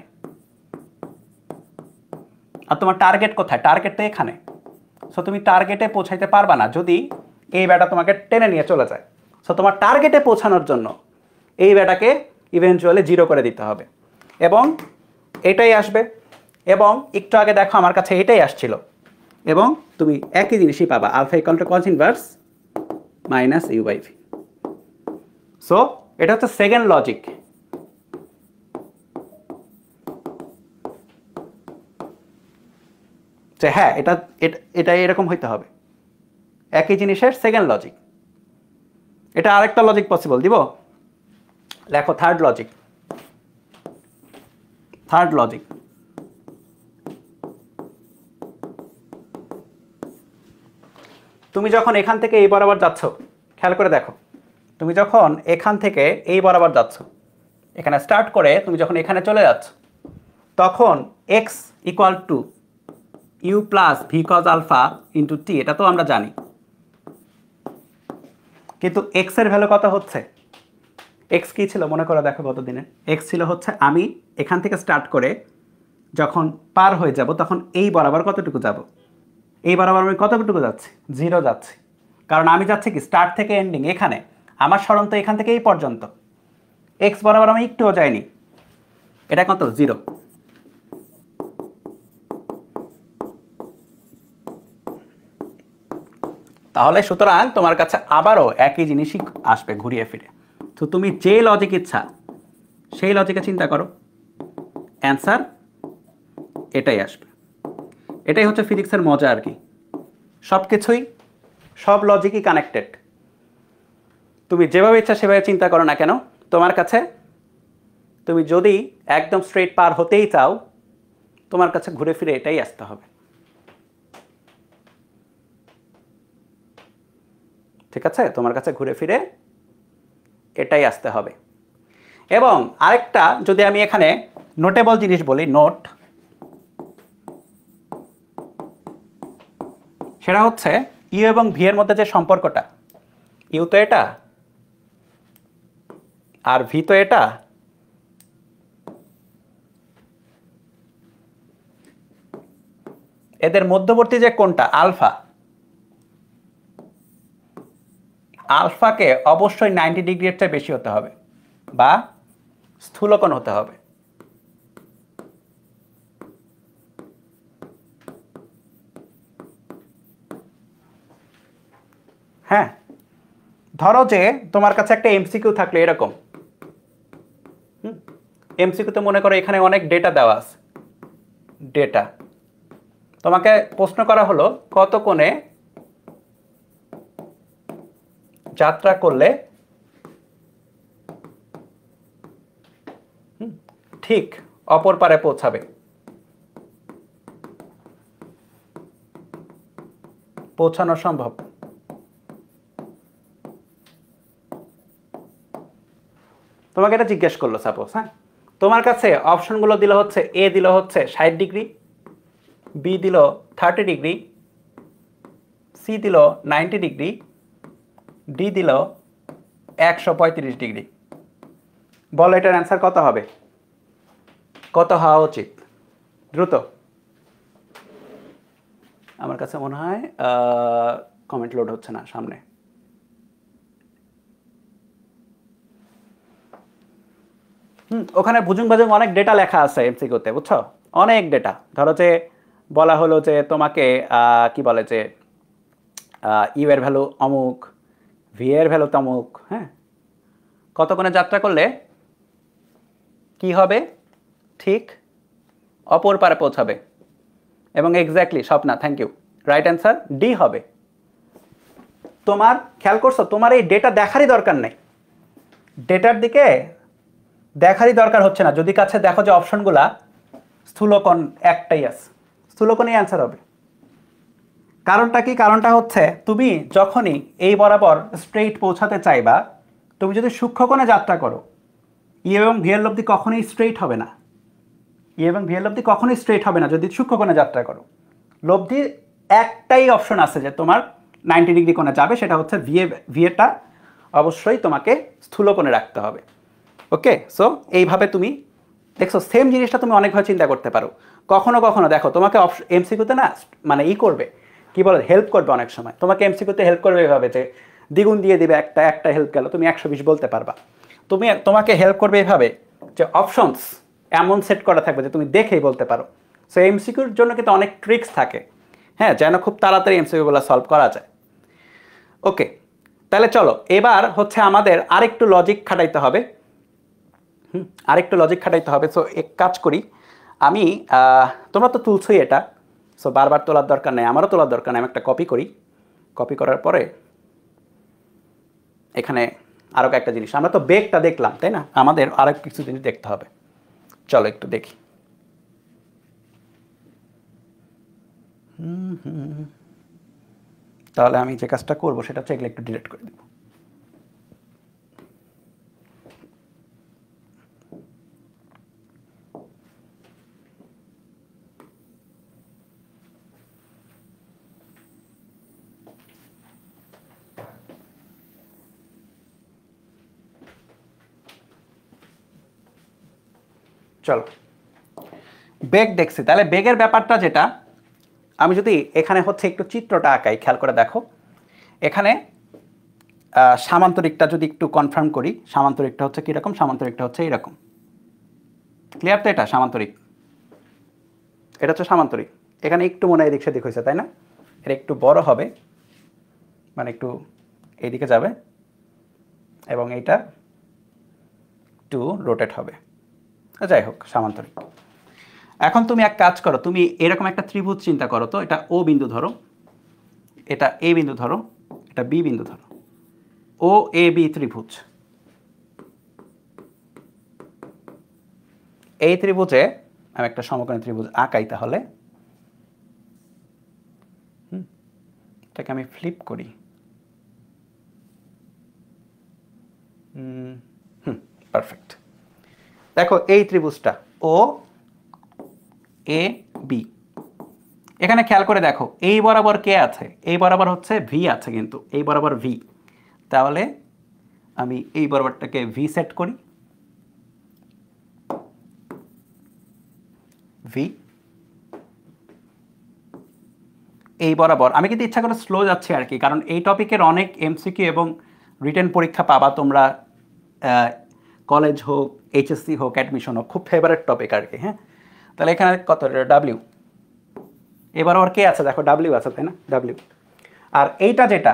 আর তোমার টার্গেট কোথায় টার্গেটটা এখানে সো তুমি টার্গেটে পৌঁছাইতে পারবা না যদি এই ব্যাটা তোমাকে টেনে নিয়ে চলে যায় সো তোমার টার্গেটে পৌঁছানোর জন্য এই ব্যাটাকে ইভেনচুয়ালি জিরো করে দিতে হবে এবং এটাই আসবে এবং একটু আগে দেখো আমার কাছে এটাই আসছিল এবং তুমি একই জিনিসই পাবা alpha equal to cos inverse minus U by V so এটা হচ্ছে সেকেন্ড লজিক যে হ্যাঁ এটা এটা এরকম হইতে হবে একই জিনিসের সেকেন্ড লজিক এটা আরেকটা লজিক পসিবল দিব লেখো থার্ড লজিক থার্ড লজিক তুমি যখন এখান থেকে এই বরাবর যাচ্ছ খেয়াল করে দেখো তুমি যখন এখান থেকে এই বরাবর যাচ্ছ এখানে স্টার্ট করে তুমি যখন এখানে চলে যাচ্ছ তখন X equal to you plus V cos alpha into T এটা তো আমরা জানি কিন্তু এক্সের ভ্যালু কত হচ্ছে এক্স কী ছিল মনে করো দেখো গতদিনে এক্স ছিল হচ্ছে আমি এখান থেকে স্টার্ট করে যখন পার হয়ে যাব তখন এই বরাবর কতটুকু যাব এই বরাবর আমি কতটুকু যাচ্ছি জিরো যাচ্ছি কারণ আমি যাচ্ছি কি স্টার্ট থেকে এন্ডিং এখানে আমার স্মরণ তো এখান থেকে এই পর্যন্ত এক্স বরাবর আমি একটুও যাইনি এটা কত জিরো তাহলে সুতরাং তোমার কাছে আবারও একই জিনিসই আসবে ঘুরিয়ে ফিরে তো তুমি যে লজিক ইচ্ছা সেই লজিকে চিন্তা করো অ্যান্সার এটাই আসবে এটাই হচ্ছে ফিজিক্সের মজা আর কি সব কিছুই সব লজিকই কানেক্টেড তুমি যেভাবে ইচ্ছা সেভাবে চিন্তা করো না কেন তোমার কাছে তুমি যদি একদম স্ট্রেট পার হতেই চাও তোমার কাছে ঘুরে ফিরে এটাই আসতে হবে ঠিক আছে তোমার কাছে ঘুরে ফিরে এটাই আসতে হবে এবং আরেকটা যদি আমি এখানে নোটেবল জিনিস বলি নোট সেটা হচ্ছে ইউ এবং ভি এর মধ্যে যে সম্পর্কটা ইউ তো এটা আর ভি তো এটা এদের মধ্যবর্তী যে কোনটা আলফা আলফাকে অবশ্যই নাইনটি ডিগ্রির চেয়ে বেশি হতে হবে বা স্থূলকণ হতে হবে হ্যাঁ ধরো যে তোমার কাছে একটা এমসিকিউ থাকলে এরকম এমসিকিউতে মনে করো এখানে অনেক ডেটা দেওয়া আছে ডেটা তোমাকে প্রশ্ন করা হলো কত কোণে যাত্রা করলে ঠিক অপর পারে পৌঁছাবে পৌঁছানো সম্ভব তোমাকে এটা জিজ্ঞেস করলো সাপোজ হ্যাঁ তোমার কাছে অপশনগুলো দিল হচ্ছে এ দিল হচ্ছে ষাট ডিগ্রি বি দিল থার্টি ডিগ্রি সি দিল নাইনটি ডিগ্রি ডি দিল একশো পঁয়ত্রিশ ডিগ্রি বলো এটার অ্যান্সার কত হবে কত হওয়া উচিত দ্রুত আমার কাছে মনে হয় কমেন্ট লোড হচ্ছে না সামনে হুম ওখানে ভুজুং ভাজুং অনেক ডেটা লেখা আছে এমসিকিউতে বুঝছো অনেক ডেটা ধরো যে বলা হলো যে তোমাকে কি বলে যে ইউ এর ভ্যালু অমুক ভিয়ের ভ্যালু তামুক হ্যাঁ কতক্ষণে যাত্রা করলে কি হবে ঠিক অপর পারে পৌঁছাবে এবং exactly Swapna thank you right answer D হবে তোমার খেয়াল করছো তোমার এই ডেটা দেখারই দরকার নেই ডেটার দিকে দেখারই দরকার হচ্ছে না যদি কাছে দেখো যে অপশনগুলা স্থূলকণ একটাই আছে স্থূলকণেই অ্যান্সার হবে কারণটা কি কারণটা হচ্ছে তুমি যখনই এই বরাবর স্ট্রেইট পৌঁছাতে চাইবা তুমি যদি সূক্ষ্মকোণে যাত্রা করো ই এবং ভিয়ের লব্ধি কখনোই স্ট্রেইট হবে না ই এবং ভিয়ের লব্ধি কখনোই স্ট্রেইট হবে না যদি সূক্ষ্মকোণে যাত্রা করো লব্ধির একটাই অপশন আছে যে তোমার নাইনটি ডিগ্রি কোণে যাবে সেটা হচ্ছে ভিএ ভিএটা অবশ্যই তোমাকে স্থূলকোণে রাখতে হবে ওকে সো এইভাবে তুমি দেখছো সেম জিনিসটা তুমি অনেকভাবে চিন্তা করতে পারো কখনো কখনো দেখো তোমাকে এমসিকিউতে না মানে ই করবে কি বলে হেল্প করবে অনেক সময় তোমাকে এমসি করতে হেল্প করবে এভাবে যে দ্বিগুণ দিয়ে দিবে একটা একটা হেল্প গেলো তুমি একশো বিশ বলতে পারবা তুমি তোমাকে হেল্প করবে এভাবে যে অপশনস এমন সেট করা থাকবে যে তুমি দেখেই বলতে পারো সো এমসিকিউর জন্য কিন্তু অনেক ট্রিক্স থাকে হ্যাঁ যেন খুব তাড়াতাড়ি এমসিকিউগুলো সলভ করা যায় ওকে তাহলে চলো এবার হচ্ছে আমাদের আরেকটু লজিক খাটাইতে হবে হুম আরেকটু লজিক খাটাইতে হবে সো এক কাজ করি আমি তোমরা তো তুলছোই এটা সো বারবার তোলার দরকার নেই আমারও তোলার দরকার নেই আমি একটা কপি করি কপি করার পরে এখানে আরও একটা জিনিস আমরা তো বেগটা দেখলাম তাই না আমাদের আরও কিছু জিনিস দেখতে হবে চলো একটু দেখি তাহলে আমি যে কাজটা করবো সেটা হচ্ছে এগুলো একটু ডিলেট করে দেবো চলো বেগ দেখছি তাহলে বেগের ব্যাপারটা যেটা আমি যদি এখানে হচ্ছে একটু চিত্রটা আঁকাই খেয়াল করে দেখো এখানে সামান্তরিকটা যদি একটু কনফার্ম করি সামান্তরিকটা হচ্ছে কীরকম সামান্তরিকটা হচ্ছে এইরকম ক্লিয়ার তো এটা সামান্তরিক এটা হচ্ছে সামান্তরিক এখানে একটু মনে হয় এদিক সেদিক হয়েছে তাই না এটা একটু বড় হবে মানে একটু এইদিকে যাবে এবং এইটা টু রোটেট হবে আচ্ছা, যাই হোক সামান্তরিক এখন তুমি এক কাজ করো তুমি এরকম একটা ত্রিভুজ চিন্তা করো তো এটা ও বিন্দু ধরো এটা এ বিন্দু ধরো এটা বি বিন্দু ধরো ও এ বি ত্রিভুজ এই ত্রিভুজে আমি একটা সমকোণী ত্রিভুজ আঁকাই তাহলে এটাকে আমি ফ্লিপ করি পারফেক্ট দেখো এই ত্রিভুজটা ও এ বি এখানে খেয়াল করে দেখো এই বরাবর কে আছে এই বরাবর হচ্ছে ভি আছে কিন্তু এই বরাবর ভি তাহলে আমি এই বরাবরটাকে ভি সেট করি ভি এই বরাবর আমি কিন্তু ইচ্ছা করে স্লো যাচ্ছি আর কি কারণ এই টপিকের অনেক এমসিকিউ এবং রিটার্ন পরীক্ষা পাবা তোমরা কলেজ হোক এইচএসসি হোক অ্যাডমিশন হোক খুব ফেভারেট টপিক আর কি হ্যাঁ তাহলে এখানে কত ডাব্লিউ এবার ওর কে আছে দেখো ডাব্লিউ আছে তাই না ডাব্লিউ আর এইটা যেটা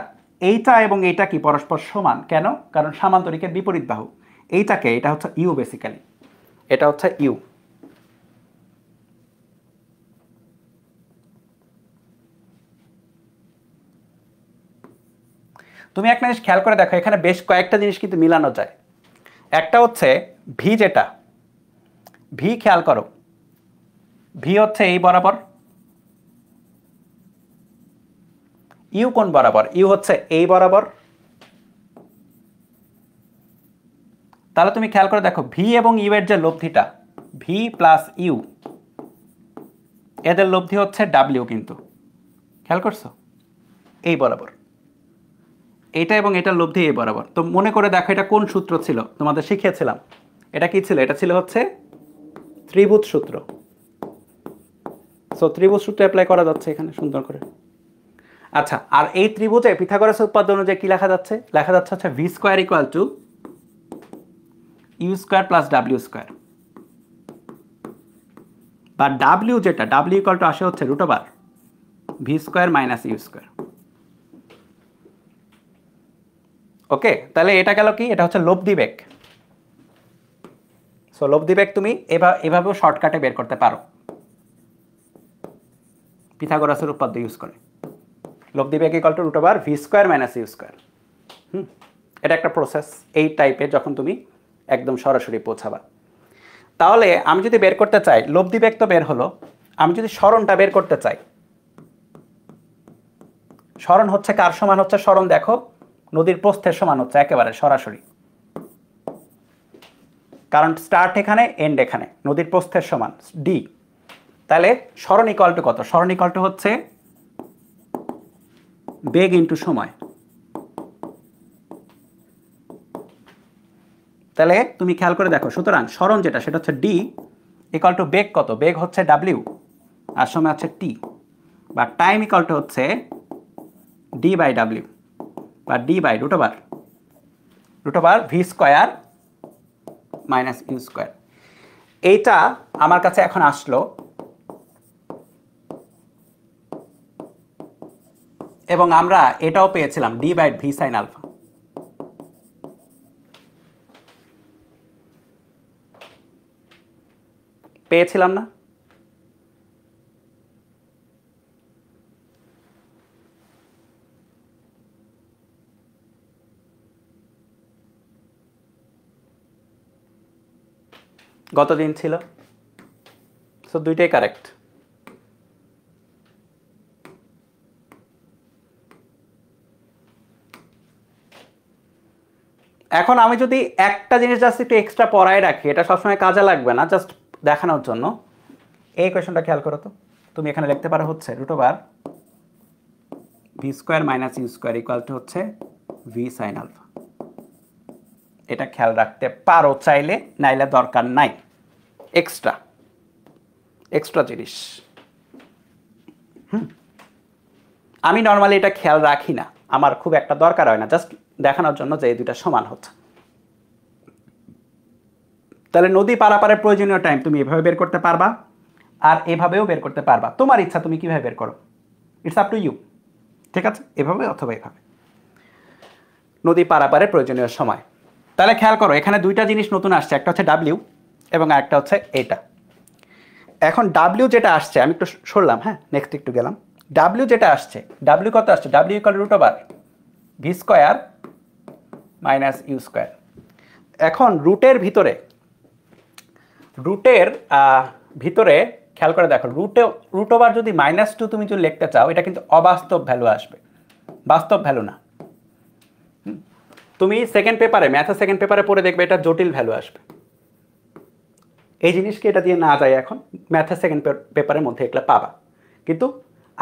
এইটা এবং এইটা কি পরস্পর সমান কেন কারণ সামান্তরিকের বিপরীত বাহু এইটাকে এটা হচ্ছে ইউ বেসিক্যালি এটা হচ্ছে ইউ তুমি একটা জিনিস খেয়াল করে দেখো এখানে বেশ কয়েকটা জিনিস কিন্তু মিলানো যায় একটা হচ্ছে ভি যেটা ভি খেয়াল করো ভি হচ্ছে এই বরাবর ইউ কোন বরাবর ইউ হচ্ছে এই বরাবর তাহলে তুমি খেয়াল করে দেখো ভি এবং ইউ এর যে লব্ধিটা ভি প্লাস ইউ এদের লব্ধি হচ্ছে ডাব্লিউ কিন্তু খেয়াল করছো এই বরাবর এটা এবং এটার লব্ধি এ বরাবর তো মনে করে দেখো এটা কোন সূত্র ছিল তোমাদের শিখিয়েছিলাম এটা কি ছিল এটা ছিল হচ্ছে ত্রিভুজ সূত্র সো ত্রিভুজ সূত্র অ্যাপ্লাই করা যাচ্ছে এখানে সুন্দর করে আচ্ছা আর এই ত্রিভুজে পিথাগোরাস উৎপাদন অনুযায়ী কী লেখা যাচ্ছে লেখা যাচ্ছে হচ্ছে V square equal to U square plus W square বা ডাব্লিউ যেটা ডাব্লিউ ইকুয়াল টু আসে হচ্ছে root over V square minus you square okay তাহলে এটা গেল কি এটা হচ্ছে লোভ দিবেক সো লোভ দিবেক তুমি এভাবেও শর্টকাটে বের করতে পারো পিথাগোরাসের উপাদ্য ইউজ করে লোভ দিবেক equal to root over V square minus you square হুম এটা একটা প্রসেস এই টাইপের যখন তুমি একদম সরাসরি পৌঁছাবা তাহলে আমি যদি বের করতে চাই লোভ দিবেক তো বের হলো আমি যদি স্মরণটা বের করতে চাই স্মরণ হচ্ছে কার সমান হচ্ছে স্মরণ দেখো নদীর প্রস্থের সমান হচ্ছে একেবারে সরাসরি কারণ স্টার্ট এখানে এন্ড এখানে নদীর প্রস্থের সমান ডি তাহলে স্মরণিকলটু কত স্মরণিকলটু হচ্ছে বেগ ইন্টু সময় তাহলে তুমি খেয়াল করে দেখো সুতরাং স্মরণ যেটা সেটা হচ্ছে ডি ইকাল টু বেগ কত বেগ হচ্ছে ডাব্লিউ আর সময় হচ্ছে টি বা টাইম ইকাল হচ্ছে ডি বাই ডাব্লিউ বা D by root over root over V square minus you square এইটা আমার কাছে এখন আসলো এবং আমরা এটাও পেয়েছিলাম D by V sine alpha পেয়েছিলাম না গত দিন ছিল সো দুইটাই কারেক্ট এখন আমি যদি একটা জিনিস জাস্ট একটু এক্সট্রা পড়ায় রাখি এটা সবসময় কাজে লাগবে না জাস্ট দেখানোর জন্য এই কোয়েশনটা খেয়াল করো তো তুমি এখানে লিখতে পারো হচ্ছে root over V square minus you square equal to হচ্ছে ভি সাইন আলফা এটা খেয়াল রাখতে পারো চাইলে নাইলে দরকার নাই এক্সট্রা এক্সট্রা জিনিস হুম আমি নর্মালি এটা খেয়াল রাখি না আমার খুব একটা দরকার হয় না জাস্ট দেখানোর জন্য যে এই দুটা সমান হচ্ছে তাহলে নদী পারাপারের প্রয়োজনীয় টাইম তুমি এভাবে বের করতে পারবা আর এভাবেও বের করতে পারবা তোমার ইচ্ছা তুমি কিভাবে বের করো ইটস আপ টু ইউ ঠিক আছে এভাবে অথবা এভাবে নদী পারাপারের প্রয়োজনীয় সময় তাহলে খেয়াল করো এখানে দুইটা জিনিস নতুন আসছে একটা হচ্ছে ডাব্লিউ এবং আরেকটা হচ্ছে এটা এখন ডাব্লিউ যেটা আসছে আমি একটু সরলাম হ্যাঁ নেক্সট একটু গেলাম ডাব্লিউ যেটা আসছে ডাব্লিউ কত আসছে W equal root over V square minus you square এখন রুটের ভিতরে রুটের ভিতরে খেয়াল করে দেখো রুটে রুট ওভার যদি মাইনাস টু তুমি যদি লিখতে চাও এটা কিন্তু অবাস্তব ভ্যালু আসবে বাস্তব ভ্যালু না তুমি সেকেন্ড পেপারে ম্যাথের সেকেন্ড পেপারে পড়ে দেখবে এটা জটিল ভ্যালু আসবে এই জিনিসকে এটা দিয়ে না যায় এখন ম্যাথের সেকেন্ড পেপারের মধ্যে এগুলো পাবা কিন্তু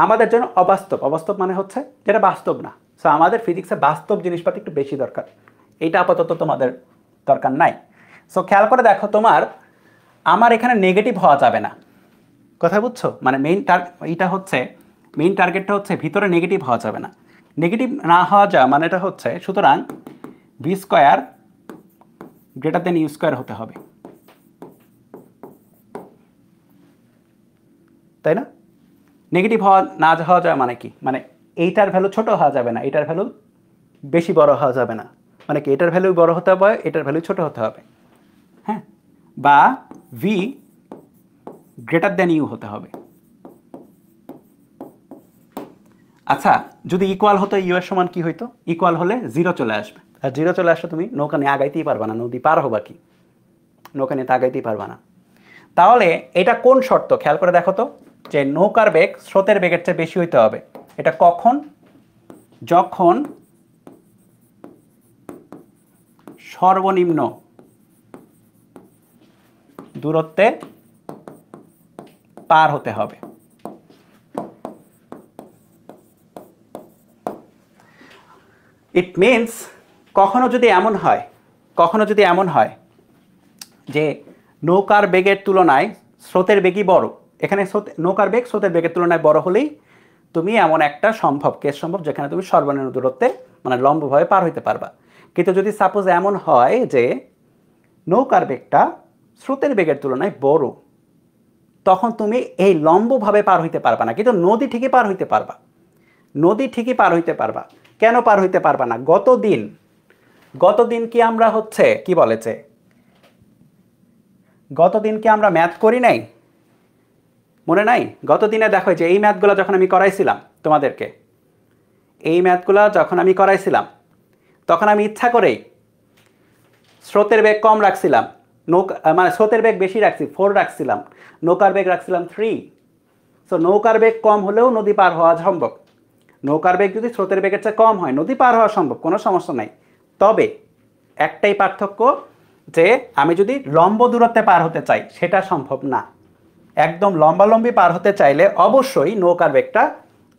আমাদের জন্য অবাস্তব অবাস্তব মানে হচ্ছে যেটা বাস্তব না সো আমাদের ফিজিক্সে বাস্তব জিনিসপাতি একটু বেশি দরকার এটা আপাতত তোমাদের দরকার নাই সো খেয়াল করে দেখো তোমার আমার এখানে নেগেটিভ হওয়া যাবে না কথা বুঝছো মানে মেইন টার এটা হচ্ছে মেইন টার্গেটটা হচ্ছে ভিতরে নেগেটিভ হওয়া যাবে না নেগেটিভ না হওয়া যা মানে এটা হচ্ছে সুতরাং B square greater than U square হতে হবে তাই না নেগেটিভ হওয়া না হওয়া যায় মানে কি মানে এইটার ভ্যালু ছোট হওয়া যাবে না এটার ভ্যালু বেশি বড় হওয়া যাবে না মানে কি এটার ভ্যালু বড় হতে হবে এটার ভ্যালু ছোট হতে হবে হ্যাঁ বা ভি গ্রেটার দ্যান ইউ হতে হবে আচ্ছা যদি ইকুয়াল হতো ইউ এর সমান কি হইতো ইকুয়াল হলে জিরো চলে আসবে আর জিরো চলে আসলে তুমি নৌকা নিয়ে আগাইতেই পারবা না নদী পার হবা কি নৌকা নিয়ে তো আগাইতেই পারবা না তাহলে এটা কোন শর্ত খেয়াল করে দেখো তো যে নৌকার বেগ স্রোতের বেগের চেয়ে বেশি হইতে হবে এটা কখন যখন সর্বনিম্ন দূরত্বে পার হতে হবে ইট মিনস কখনো যদি এমন হয় কখনো যদি এমন হয় যে নৌকার বেগের তুলনায় স্রোতের বেগই বড় এখানে নৌকার বেগ স্রোতের বেগের তুলনায় বড় হলেই তুমি এমন একটা সম্ভব কেস সম্ভব যেখানে তুমি সর্বনিম্ন দূরত্বে মানে লম্বভাবে পার হইতে পারবা কিন্তু যদি সাপোজ এমন হয় যে নৌকার বেগটা স্রোতের বেগের তুলনায় বড় তখন তুমি এই লম্বভাবে পার হইতে পারবা না কিন্তু নদী ঠিকই পার হইতে পারবা নদী ঠিকই পার হইতে পারবা কেন পার হইতে পারবা না গত দিন গত দিন কি আমরা হচ্ছে কি বলেছে গত দিন কি আমরা ম্যাথ করি নাই মনে নাই গত দিনে দেখো যে এই ম্যাথগুলো যখন আমি করাইছিলাম তোমাদেরকে এই ম্যাথগুলো যখন আমি করাইছিলাম তখন আমি ইচ্ছা করেই স্রোতের বেগ কম রাখছিলাম নৌকা মানে স্রোতের বেগ বেশি রাখছি ফোর রাখছিলাম নৌকার বেগ রাখছিলাম থ্রি সো নৌকার বেগ কম হলেও নদী পার হওয়া সম্ভব নৌকার বেগ যদি স্রোতের বেগের চেয়ে কম হয় নদী পার হওয়া সম্ভব কোনো সমস্যা নাই তবে একটাই পার্থক্য যে আমি যদি লম্ব দূরত্বে পার হতে চাই সেটা সম্ভব না একদম লম্বালম্বি পার হতে চাইলে অবশ্যই নৌকার বেগটা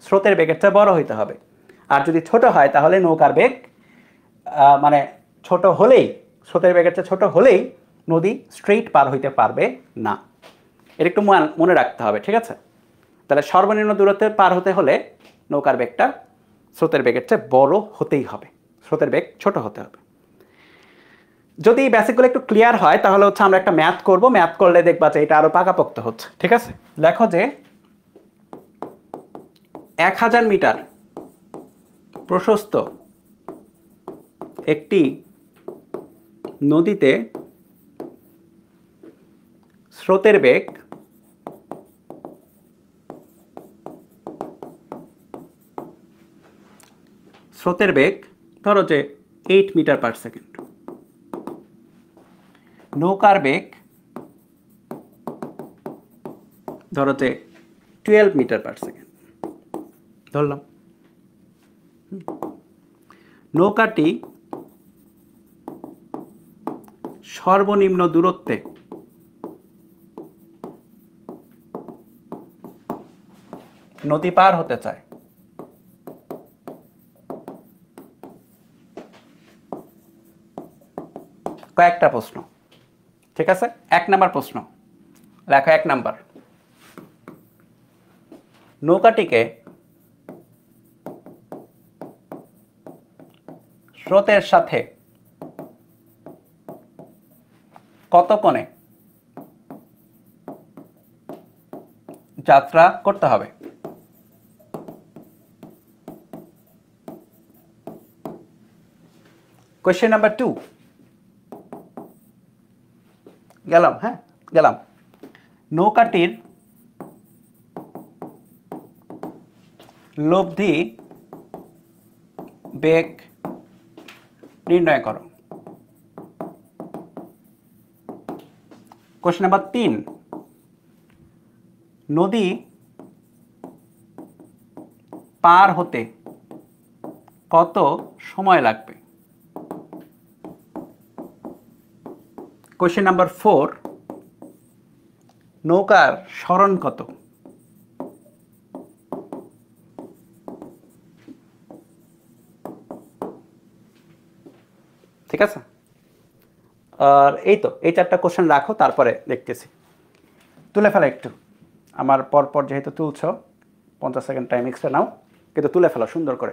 স্রোতের বেগের চেয়ে বড় হইতে হবে আর যদি ছোট হয় তাহলে নৌকার বেগ মানে ছোট হলেই স্রোতের বেগের চেয়ে ছোট হলেই নদী স্ট্রেইট পার হইতে পারবে না এটা একটু মনে রাখতে হবে ঠিক আছে তাহলে সর্বনিম্ন দূরত্বে পার হতে হলে নৌকার বেগটা স্রোতের বেগের চেয়ে বড় হতেই হবে স্রোতের বেগ ছোট হতে হবে যদি এই বেসিকগুলো একটু ক্লিয়ার হয় তাহলে হচ্ছে আমরা একটা ম্যাথ করব ম্যাথ করলে দেখবা যে এটা আরও পাকাপোক্ত হচ্ছে ঠিক আছে লেখো যে এক হাজার মিটার প্রশস্ত একটি নদীতে স্রোতের বেগ স্রোতের বেগ ধরো যে এইট মিটার পার সেকেন্ড নৌকার বেগ ধরতে টুয়েলভ মিটার পার সেকেন্ড ধরলাম নৌকাটি সর্বনিম্ন দূরত্বে নদী পার হতে চায় কয়েকটা প্রশ্ন ঠিক আছে এক নাম্বার প্রশ্ন লেখা এক নাম্বার নৌকাটিকে স্রোতের সাথে কত কোণে যাত্রা করতে হবে কোয়েশ্চেন নাম্বার টু গেলাম হ্যাঁ গেলাম নৌকাটির লব্ধি বেগ নির্ণয় করো কোশ্চেন নাম্বার তিন নদী পার হতে কত সময় লাগবে কোয়েশ্চেন নাম্বার ফোর নৌকার স্মরণ কত ঠিক আছে আর এই তো এই চারটা কোশ্চেন রাখো তারপরে দেখতেছি তুলে ফেলা একটু আমার পরপর যেহেতু তুলছ পঞ্চাশ সেকেন্ড টাইম এক্সট্রা নাও কিন্তু তুলে ফেলো সুন্দর করে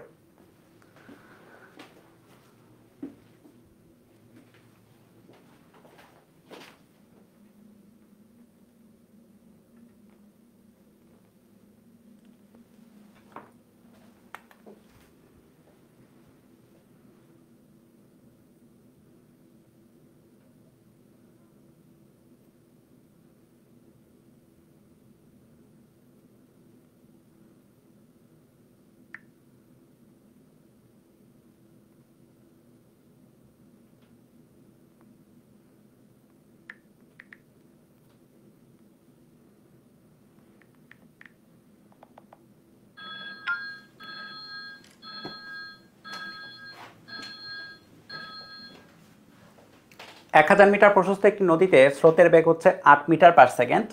এক হাজার মিটার প্রশস্ত একটি নদীতে স্রোতের বেগ হচ্ছে আট মিটার পার সেকেন্ড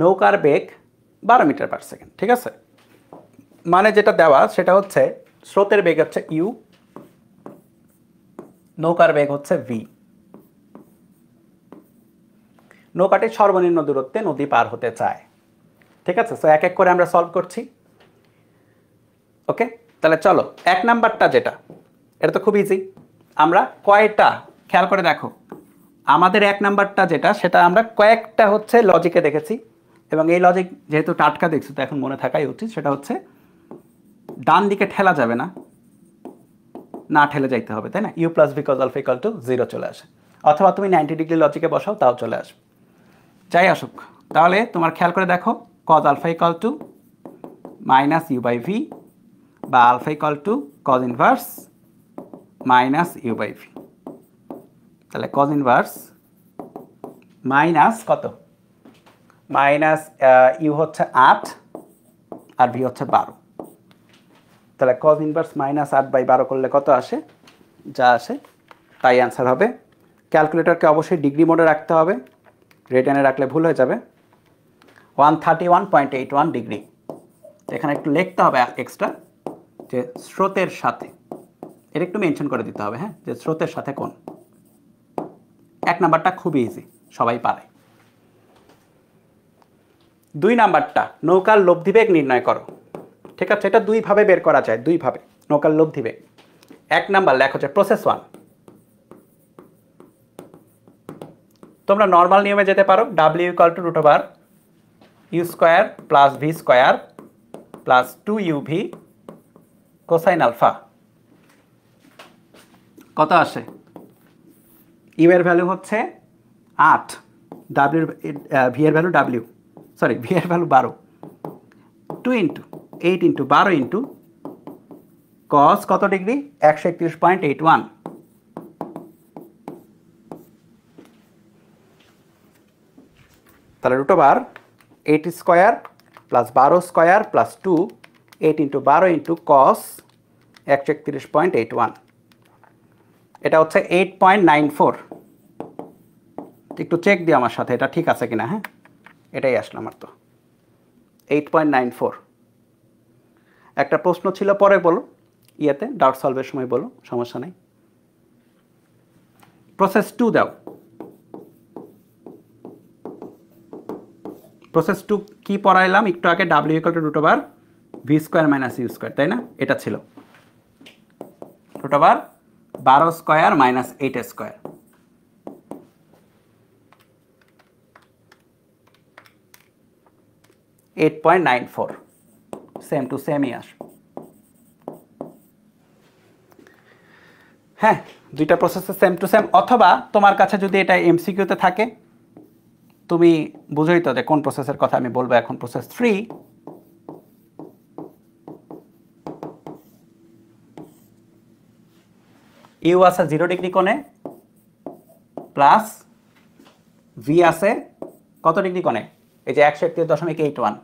নৌকার বেগ বারো মিটার পার সেকেন্ড ঠিক আছে মানে যেটা দেওয়া সেটা হচ্ছে স্রোতের বেগ হচ্ছে ইউ নৌকার বেগ হচ্ছে ভি নৌকাটি সর্বনিম্ন দূরত্বে নদী পার হতে চায় ঠিক আছে সো এক এক করে আমরা সলভ করছি ওকে তাহলে চলো এক নাম্বারটা যেটা এটা তো খুব ইজি আমরা কয়টা খেয়াল করে দেখো আমাদের এক নাম্বারটা যেটা সেটা আমরা কয়েকটা হচ্ছে লজিকে দেখেছি এবং এই লজিক যেহেতু টাটকা দেখছি তো এখন মনে থাকাই উচিত সেটা হচ্ছে ডান দিকে ঠেলা যাবে না না ঠেলে যাইতে হবে তাই না U plus V cos alpha equal to zero চলে আসে অথবা তুমি নাইনটি ডিগ্রি লজিকে বসাও তাও চলে আসবে যাই আসুক তাহলে তোমার খেয়াল করে দেখো cos alpha equal to minus U by V বা alpha equal to cos inverse minus U by V তাহলে কজ ইনভার্স মাইনাস কত মাইনাস ইউ হচ্ছে আট আর ভি হচ্ছে বারো তাহলে কজ ইনভার্স মাইনাস আট বাই বারো করলে কত আসে যা আসে তাই অ্যান্সার হবে ক্যালকুলেটরকে অবশ্যই ডিগ্রি মোডে রাখতে হবে রেটেনে রাখলে ভুল হয়ে যাবে one thirty one point eight one degree এখানে একটু লিখতে হবে এক্সট্রা যে স্রোতের সাথে এটা একটু মেনশন করে দিতে হবে হ্যাঁ যে স্রোতের সাথে কোন এক নাম্বারটা খুবই ইজি সবাই পারে দুই নাম্বারটা নৌকার লব্ধিবেগ নির্ণয় করো ঠিক আছে এটা দুইভাবে বের করা যায় দুইভাবে নৌকার লব্ধিবেগ এক নাম্বার লেখা হচ্ছে প্রসেস ওয়ান তোমরা নর্মাল নিয়মে যেতে পারো W equal to root over U square plus V square plus two U V cosine alpha কত আসে ইউ e এর ভ্যালু হচ্ছে আট ডাব্লিউর ভি এর ভ্যালু ডাব্লিউ সরি ভি এর ভ্যালু বারো টু ইন্টু এইট ইন্টু বারো ইন্টু কস কত ডিগ্রি একশো একত্রিশ পয়েন্ট এইট ওয়ান তাহলে রুট বার এইট স্কোয়ার প্লাস বারো square plus two eight into বারো ইন্টু কস একশো একত্রিশ পয়েন্ট এইট ওয়ান এটা হচ্ছে এইট পয়েন্ট নাইন ফোর একটু চেক দিই আমার সাথে এটা ঠিক আছে কিনা হ্যাঁ এটাই আসলো আমার তো এইট পয়েন্ট নাইন ফোর একটা প্রশ্ন ছিল পরে বলো ইয়েতে ডাউট সলভের সময় বলো সমস্যা নেই প্রসেস টু দাও প্রসেস টু কী পড়াইলাম একটু আগে W equal to root over V square minus you square তাই না এটা ছিল রুট ওভার বারো square minus eight square eight point nine four same to সেমই আসবে হ্যাঁ দুইটা প্রসেসে সেম টু সেম অথবা তোমার কাছে যদি এটা এমসিকিউতে থাকে তুমি বুঝোই তো যে কোন প্রসেসের কথা আমি বলবো এখন প্রসেস থ্রি ইউ আছে জিরো ডিগ্রি কোণে প্লাস ভি আছে কত ডিগ্রি কোণে এই যে একশো একত্রিশ দশমিক এইট ওয়ান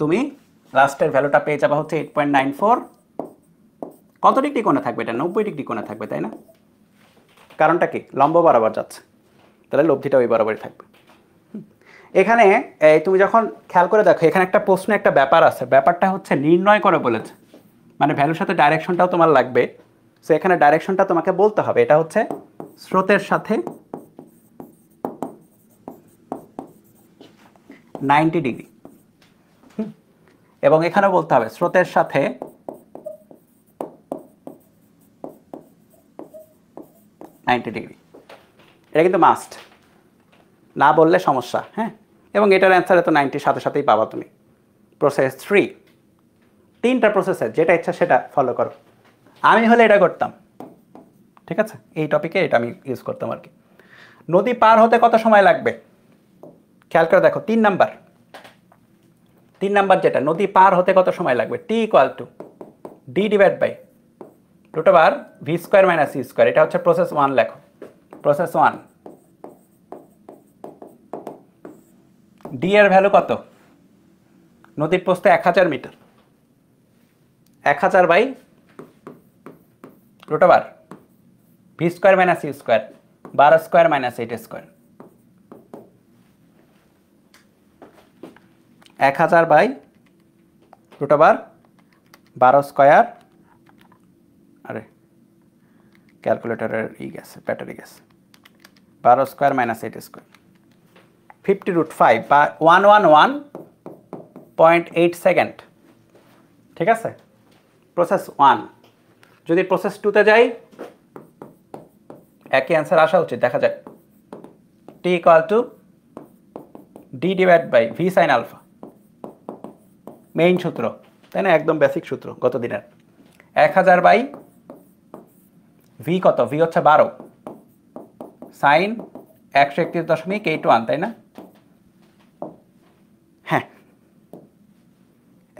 তুমি লাস্টের ভ্যালুটা পেয়ে যাবা হচ্ছে এইট পয়েন্ট নাইন ফোর কত ডিগ্রি কোণে থাকবে এটা নব্বই ডিগ্রি কোণে থাকবে তাই না কারণটা কি লম্ব বরাবর যাচ্ছে তাহলে লব্ধিটা ওই বরাবরই থাকবে এখানে তুমি যখন খেয়াল করে দেখো এখানে একটা প্রশ্ন একটা ব্যাপার আছে ব্যাপারটা হচ্ছে নির্ণয় করে বলেছে মানে ভ্যালুর সাথে ডাইরেকশনটাও তোমার লাগবে সো এখানে ডাইরেকশনটা তোমাকে বলতে হবে এটা হচ্ছে স্রোতের সাথে নাইনটি ডিগ্রি এবং এখানে বলতে হবে স্রোতের সাথে নাইনটি ডিগ্রি এটা কিন্তু মাস্ট না বললে সমস্যা হ্যাঁ এবং এটার অ্যান্সারে তো নাইনটির সাথে সাথেই পাবা তুমি প্রসেস থ্রি তিনটা প্রসেসে যেটা ইচ্ছা সেটা ফলো করো আমি হলে এটা করতাম ঠিক আছে এই টপিকে এটা আমি ইউজ করতাম আর কি নদী পার হতে কত সময় লাগবে খেয়াল করে দেখো তিন নাম্বার তিন নাম্বার যেটা নদী পার হতে কত সময় লাগবে T equal to D divide by root আবার V square minus E square এটা হচ্ছে প্রসেস ওয়ান লেখো প্রসেস ওয়ান ডি এর ভ্যালু কত নদীর প্রস্থে এক হাজার মিটার এক হাজার by root over V square minus you square বারো স্কোয়ার মাইনাস এইট স্কোয়ার এক হাজার বাই রুট ওভার বারো স্কোয়ার আরে ক্যালকুলেটারের ই গেছে ব্যাটারি গেছে বারো square minus eight square fifty root five বা one one one point eight second ঠিক আছে প্রসেস ওয়ান যদি প্রসেস টুতে যাই একই অ্যান্সার আসা উচিত দেখা যাক T equal to D divide by V sine alpha main সূত্র তাই না একদম বেসিক সূত্র গত দিনের এক হাজার বাই ভি কত ভি হচ্ছে বারো সাইন একশো একত্রিশ দশমিক এইট ওয়ান তাই না হ্যাঁ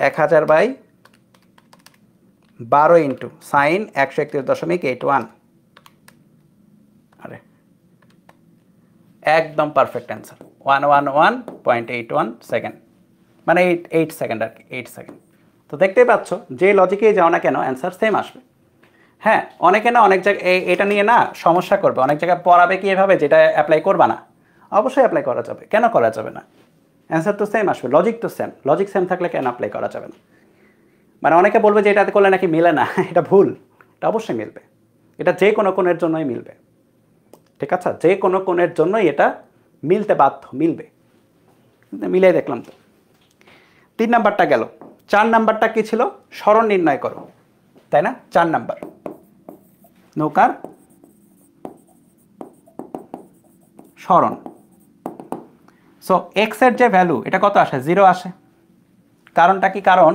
এক হাজার বাই বারো ইন্টু সাইন একশো একত্রিশ দশমিক এইট ওয়ান আরে একদম perfect answer one one one point eight one second মানে এইট এইট সেকেন্ড আর কি এইট সেকেন্ড তো দেখতেই পাচ্ছ যে লজিকেই যাও না কেন অ্যান্সার সেম আসবে হ্যাঁ অনেকে না অনেক জায়গায় এটা নিয়ে না সমস্যা করবে অনেক জায়গায় পড়াবে কি এভাবে যেটা অ্যাপ্লাই করবা না অবশ্যই অ্যাপ্লাই করা যাবে কেন করা যাবে না অ্যান্সার তো সেম আসবে লজিক তো সেম লজিক সেম থাকলে কেন অ্যাপ্লাই করা যাবে না মানে অনেকে বলবে যে এটাতে করলে নাকি মেলে না এটা ভুল এটা অবশ্যই মিলবে এটা যে কোনো কোণের জন্যই মিলবে ঠিক আছে যে কোনো কোণের জন্যই এটা মিলতে বাধ্য মিলবে মিলে দেখলাম তো তিন নাম্বারটা গেল চার নাম্বারটা কি ছিল স্মরণ নির্ণয় করো তাই না চার নাম্বার নৌকার স্মরণ সো এক্সের যে ভ্যালু এটা কত আসে জিরো আসে কারণটা কি কারণ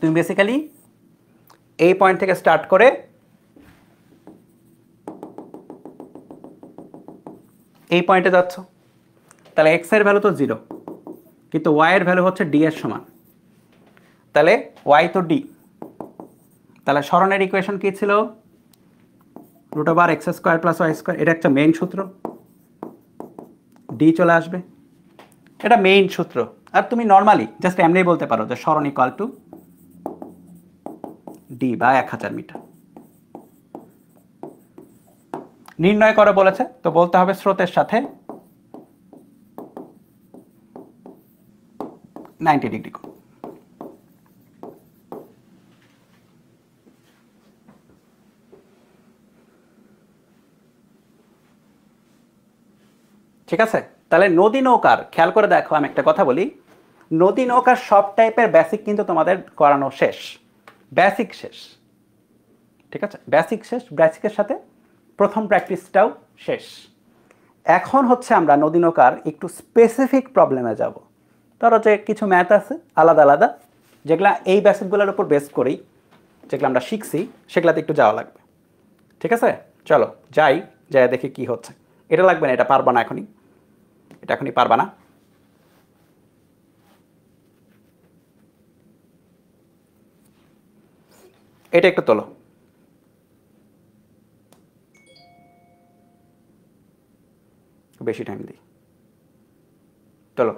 তুমি বেসিক্যালি এই পয়েন্ট থেকে স্টার্ট করে এই পয়েন্টে যাচ্ছ তাহলে এক্স এর ভ্যালু তো জিরো কিন্তু ওয়াই এর ভ্যালু হচ্ছে ডি এর সমান তাহলে ওয়াই তো ডি তাহলে স্মরণের ইকুয়েশন কী ছিল root over X square plus Y square এটা একটা মেইন সূত্র ডি চলে আসবে এটা মেইন সূত্র আর তুমি নর্মালি জাস্ট এমনি বলতে পারো যে স্মরণ ইকুয়াল টু ডি বা এক হাজার মিটার নির্ণয় করে বলেছে তো বলতে হবে স্রোতের সাথে নাইনটি ডিগ্রি ঠিক আছে তাহলে নদী নৌকার খেয়াল করে দেখো আমি একটা কথা বলি নদী নৌকার সব টাইপের বেসিক কিন্তু তোমাদের করানো শেষ বেসিক শেষ ঠিক আছে বেসিক শেষ বেসিকের সাথে প্রথম প্র্যাকটিসটাও শেষ এখন হচ্ছে আমরা নদী নৌকার একটু স্পেসিফিক প্রবলেমে যাব তার যে কিছু ম্যাথ আছে আলাদা আলাদা যেগুলা এই বেসিকগুলোর উপর বেস করেই যেগুলো আমরা শিখছি সেগুলাতে একটু যাওয়া লাগবে ঠিক আছে চলো যাই যাই দেখি কি হচ্ছে এটা লাগবে না এটা পারবা না এখনই এটা এখনই পারবা না এটা একটু তোলো বেশি টাইম দিই চলো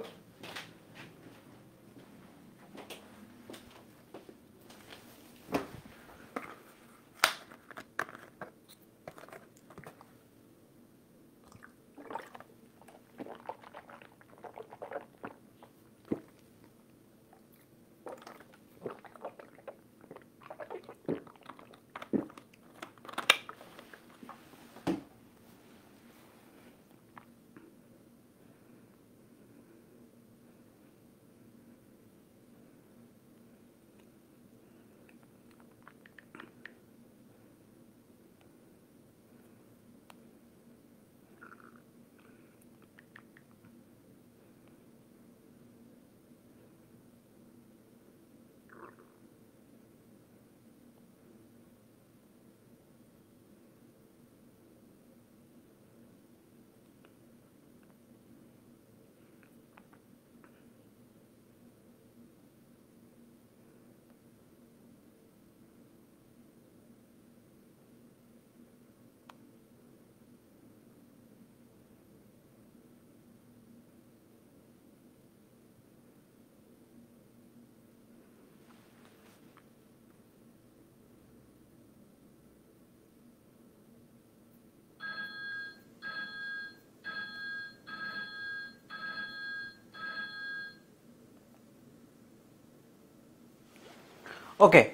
Okay.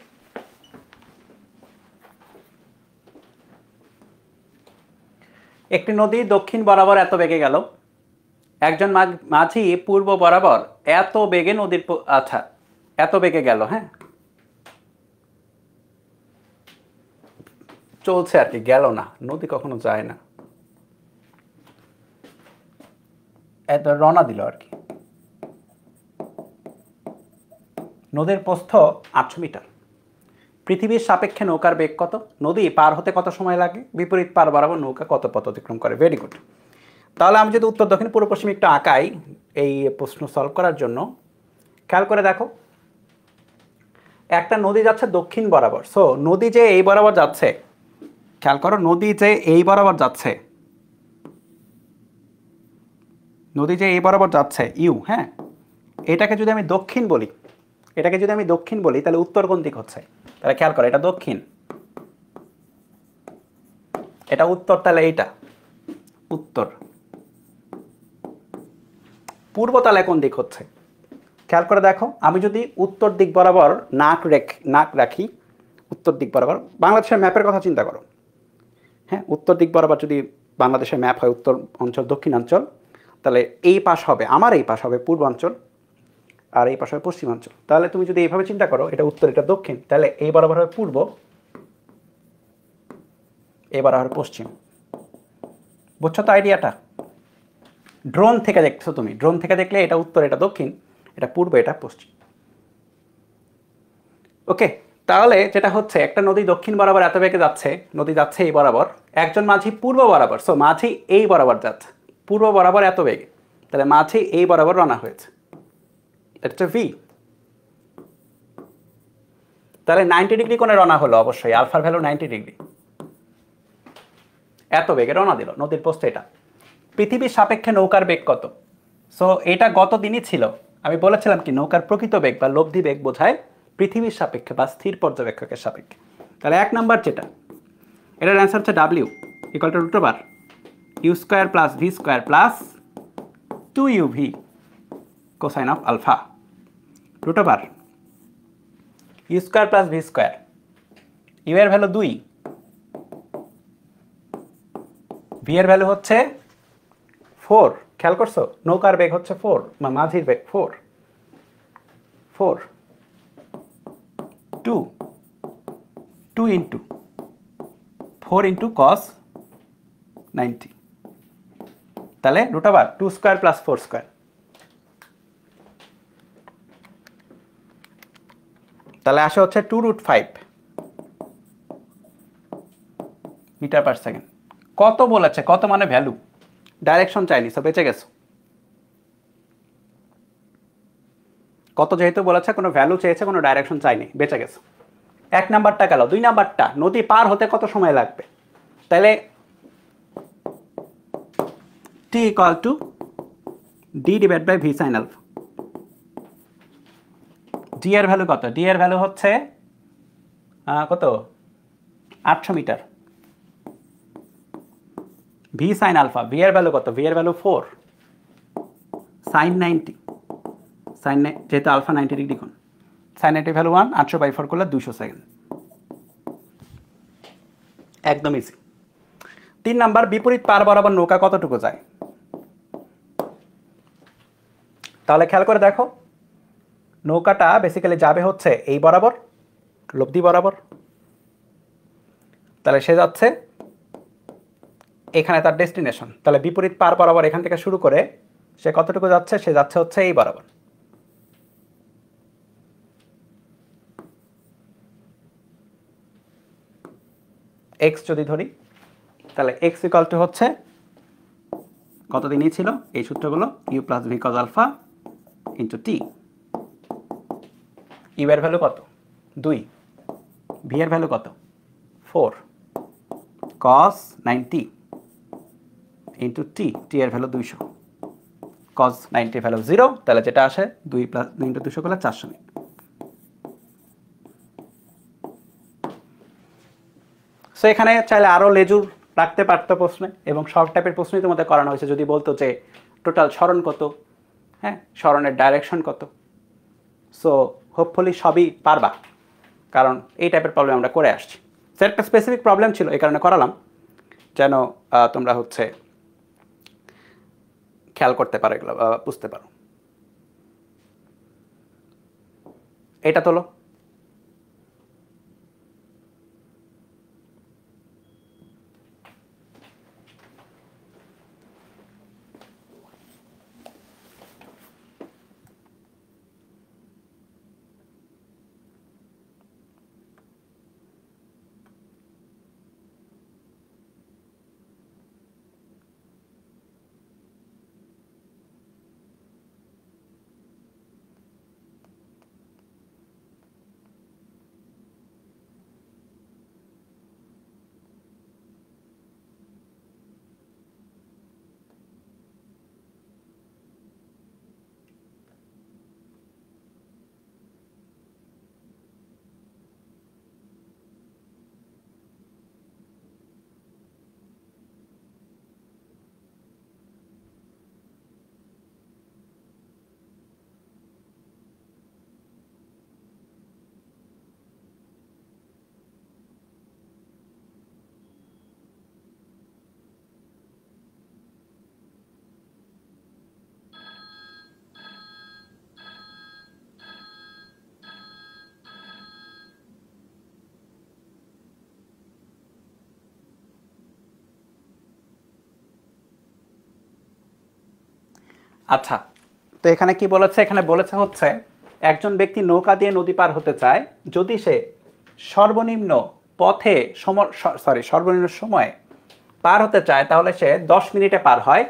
একটি নদী দক্ষিণ বরাবর এত বেগে গেল একজন মাঝি পূর্ব বরাবর এত বেগে নদীর আচ্ছা এত বেগে গেল হ্যাঁ চলছে আর কি গেল না নদী কখনো যায় না এত রওনা দিল আর কি নদীর প্রস্থ আটশো মিটার পৃথিবীর সাপেক্ষে নৌকার বেগ কত নদী পার হতে কত সময় লাগে বিপরীত পার বরাবর নৌকা কত পথ অতিক্রম করে ভেরি গুড তাহলে আমি যদি উত্তর দক্ষিণ পূর্ব পশ্চিম একটু আঁকাই এই প্রশ্ন সলভ করার জন্য খেয়াল করে দেখো একটা নদী যাচ্ছে দক্ষিণ বরাবর সো নদী যে এই বরাবর যাচ্ছে খেয়াল করো নদী যে এই বরাবর যাচ্ছে নদী যে এই বরাবর যাচ্ছে ইউ হ্যাঁ এটাকে যদি আমি দক্ষিণ বলি এটাকে যদি আমি দক্ষিণ বলি তাহলে উত্তর কোন দিক হচ্ছে তাহলে খেয়াল করো এটা দক্ষিণ এটা উত্তর তাহলে এইটা উত্তর পূর্ব তালে কোন দিক হচ্ছে খেয়াল করে দেখো আমি যদি উত্তর দিক বরাবর নাক রেখ নাক রাখি উত্তর দিক বরাবর বাংলাদেশের ম্যাপের কথা চিন্তা করো হ্যাঁ উত্তর দিক বরাবর যদি বাংলাদেশের ম্যাপ হয় উত্তর অঞ্চল দক্ষিণাঞ্চল তাহলে এই পাশ হবে আমার এই পাশ হবে পূর্বাঞ্চল আর এই পাশে পশ্চিমাঞ্চল তাহলে তুমি যদি এইভাবে চিন্তা করো এটা উত্তর এটা দক্ষিণ তাহলে এই বরাবর হবে পূর্ব এই বরাবর পশ্চিম বুঝছো তো আইডিয়াটা ড্রোন থেকে দেখছো তুমি ড্রোন থেকে দেখলে এটা উত্তর এটা দক্ষিণ এটা পূর্ব এটা পশ্চিম ওকে তাহলে যেটা হচ্ছে একটা নদী দক্ষিণ বরাবর এত বেগে যাচ্ছে নদী যাচ্ছে এই বরাবর একজন মাঝি পূর্ব বরাবর সো মাঝি এই বরাবর যাচ্ছে পূর্ব বরাবর এত বেগে তাহলে মাঝি এই বরাবর রানা হয়েছে এটা ভি তাহলে নাইনটি ডিগ্রি কোণে রওনা হলো অবশ্যই আলফার ভ্যালু নাইনটি ডিগ্রি এত বেগে রওনা দিল নদীর পোস্ত এটা পৃথিবীর সাপেক্ষে নৌকার বেগ কত সো এটা গত দিনই ছিল আমি বলেছিলাম কি নৌকার প্রকৃত বেগ বা লব্ধি বেগ বোঝায় পৃথিবীর সাপেক্ষে বা স্থির পর্যবেক্ষকের সাপেক্ষে তাহলে এক নাম্বার যেটা এটার অ্যান্সার হচ্ছে W to root over U square plus V square plus two U V cosine of alpha root over u e square plus v square u e এর ভ্যালু দুই v এর ভ্যালু হচ্ছে ফোর খেয়াল করছো নৌকার বেগ হচ্ছে ফোর বা মাঝির বেগ four four two two into four into cos ninety তাহলে রুট আবার two square plus four square তাহলে আসে হচ্ছে two root five meter per second কত বলেছে কত মানে ভ্যালু ডাইরেকশন চাইনি সব বেঁচে গেছো কত যেহেতু বলেছে কোনো ভ্যালু চেয়েছে কোনো ডাইরেকশন চাইনি বেঁচে গেছো এক নাম্বারটা গেল দুই নাম্বারটা নদী পার হতে কত সময় লাগবে তাহলে T equal to D divide by V sine alpha D এর ভ্যালু কত ডি এর ভ্যালু হচ্ছে কত আটশো meter V sine alpha V এর ভ্যালু কত ভি এর value four sine ninety sine যেহেতু আলফা নাইনটি ডিগ্রি কোন সাইন নাইনটি ভ্যালু ওয়ান আটশো বাই ফোর করলে দুশো সেকেন্ড একদম ইজি তিন নাম্বার বিপরীত পার বরাবর নৌকা কতটুকু যায় তাহলে খেয়াল করে দেখো নৌকাটা বেসিক্যালি যাবে হচ্ছে এই বরাবর লব্ধি বরাবর তাহলে সে যাচ্ছে এখানে তার ডেস্টিনেশন তাহলে বিপরীত পার বরাবর এখান থেকে শুরু করে সে কতটুকু যাচ্ছে সে যাচ্ছে হচ্ছে এই বরাবর এক্স যদি ধরি তাহলে এক্স ইকাল টু হচ্ছে কতদিনই ছিল এই সূত্রগুলো U plus V cos alpha into T U e এর ভ্যালু কত দুই ভি এর ভ্যালু কত ফোর কস নাইনটি ইন্টু টি টি এর ভ্যালু দুইশো কস নাইনটির ভ্যালু জিরো তাহলে যেটা আসে দুই প্লাস ইন্টু দুশো করলে চারশো মিনিট সো এখানে চাইলে আরও লেজুর রাখতে পারতো প্রশ্নে এবং সব টাইপের প্রশ্নই তোমাদের করানো হয়েছে যদি বলতো যে টোটাল স্মরণ কত হ্যাঁ স্মরণের ডাইরেকশন কত সো হোপফুলি সবই পারবা কারণ এই টাইপের প্রবলেম আমরা করে আসছি সে একটা স্পেসিফিক প্রবলেম ছিল এই কারণে করালাম যেন তোমরা হচ্ছে খেয়াল করতে পারো এগুলো বুঝতে পারো এটা তোলো আচ্ছা তো এখানে কি বলেছে এখানে বলেছে হচ্ছে একজন ব্যক্তি নৌকা দিয়ে নদী পার হতে চায় যদি সে সর্বনিম্ন পথে সরি সর্বনিম্ন সময়ে পার হতে চায় তাহলে সে দশ মিনিটে পার হয়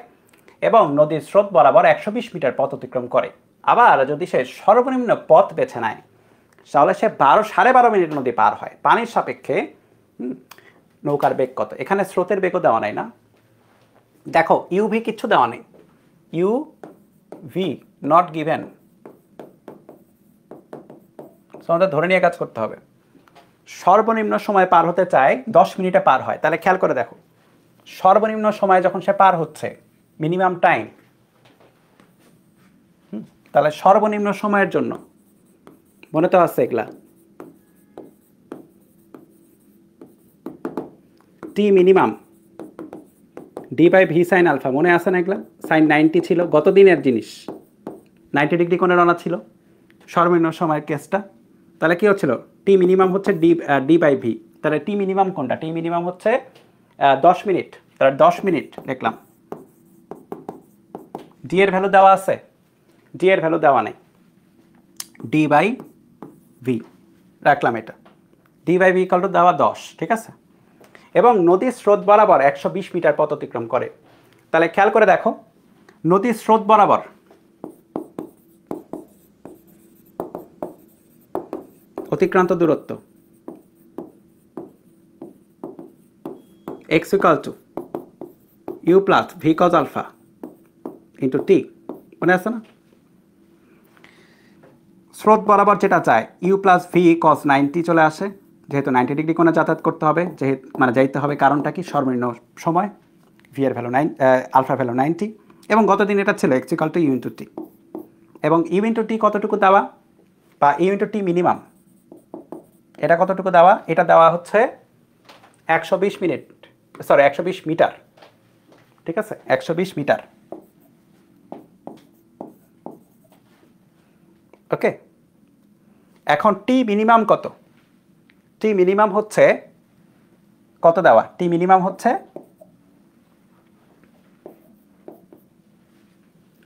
এবং নদীর স্রোত বরাবর একশো বিশ মিটার পথ অতিক্রম করে আবার যদি সে সর্বনিম্ন পথ বেছে নেয় তাহলে সে বারো সাড়ে বারো মিনিট নদী পার হয় পানির সাপেক্ষে নৌকার বেগ কত এখানে স্রোতের বেগও দেওয়া নেই না দেখো ইউভি কিচ্ছু দেওয়া নেই u v not given so আমাদের ধরে নিয়ে কাজ করতে হবে সর্বনিম্ন সময় পার হতে চায় দশ মিনিটে পার হয় তাহলে খেয়াল করে দেখো সর্বনিম্ন সময় যখন সে পার হচ্ছে মিনিমাম টাইম তাহলে সর্বনিম্ন সময়ের জন্য মনে তো আছে এগুলা T minimum D by V sine alpha মনে আছে না এগুলো সাইন নাইনটি ছিল গত দিনের জিনিস নাইনটি ডিগ্রি কোণের রানা ছিল সর্বনিম্ন সময়ের কেসটা তাহলে কী হচ্ছিল টি মিনিমাম হচ্ছে ডি ডি বাই ভি তাহলে টি মিনিমাম কোনটা টি মিনিমাম হচ্ছে দশ মিনিট তাহলে দশ মিনিট দেখলাম ডি এর ভ্যালু দেওয়া আছে ডি এর ভ্যালু দেওয়া নেই ডি বাই ভি রাখলাম এটা ডি বাই ভি কলটা দেওয়া দশ ঠিক আছে এবং নদীর স্রোত বরাবর একশো মিটার পথ অতিক্রম করে তাহলে খেয়াল করে দেখো নদীর স্রোত বরাবর অতিক্রান্ত দূরত্ব x equal to you plus v alpha alpha into t মনে আছে না স্রোত বরাবর যেটা চায় u plus v cos ninety চলে আসে যেহেতু নাইনটি ডিগ্রি কোণে যাতায়াত করতে হবে যেহেতু মানে যাইতে হবে কারণটা কি সর্বনিম্ন সময় v value nine alpha value ninety এবং গতদিন এটা ছিল এক্সিকাল টু ইউ টি এবং ইউ টি কতটুকু দেওয়া বা ইউ টি মিনিমাম এটা কতটুকু দেওয়া এটা দেওয়া হচ্ছে একশো মিনিট সরি একশো মিটার ঠিক আছে একশো মিটার ওকে এখন টি মিনিমাম কত টি মিনিমাম হচ্ছে কত দেওয়া টি মিনিমাম হচ্ছে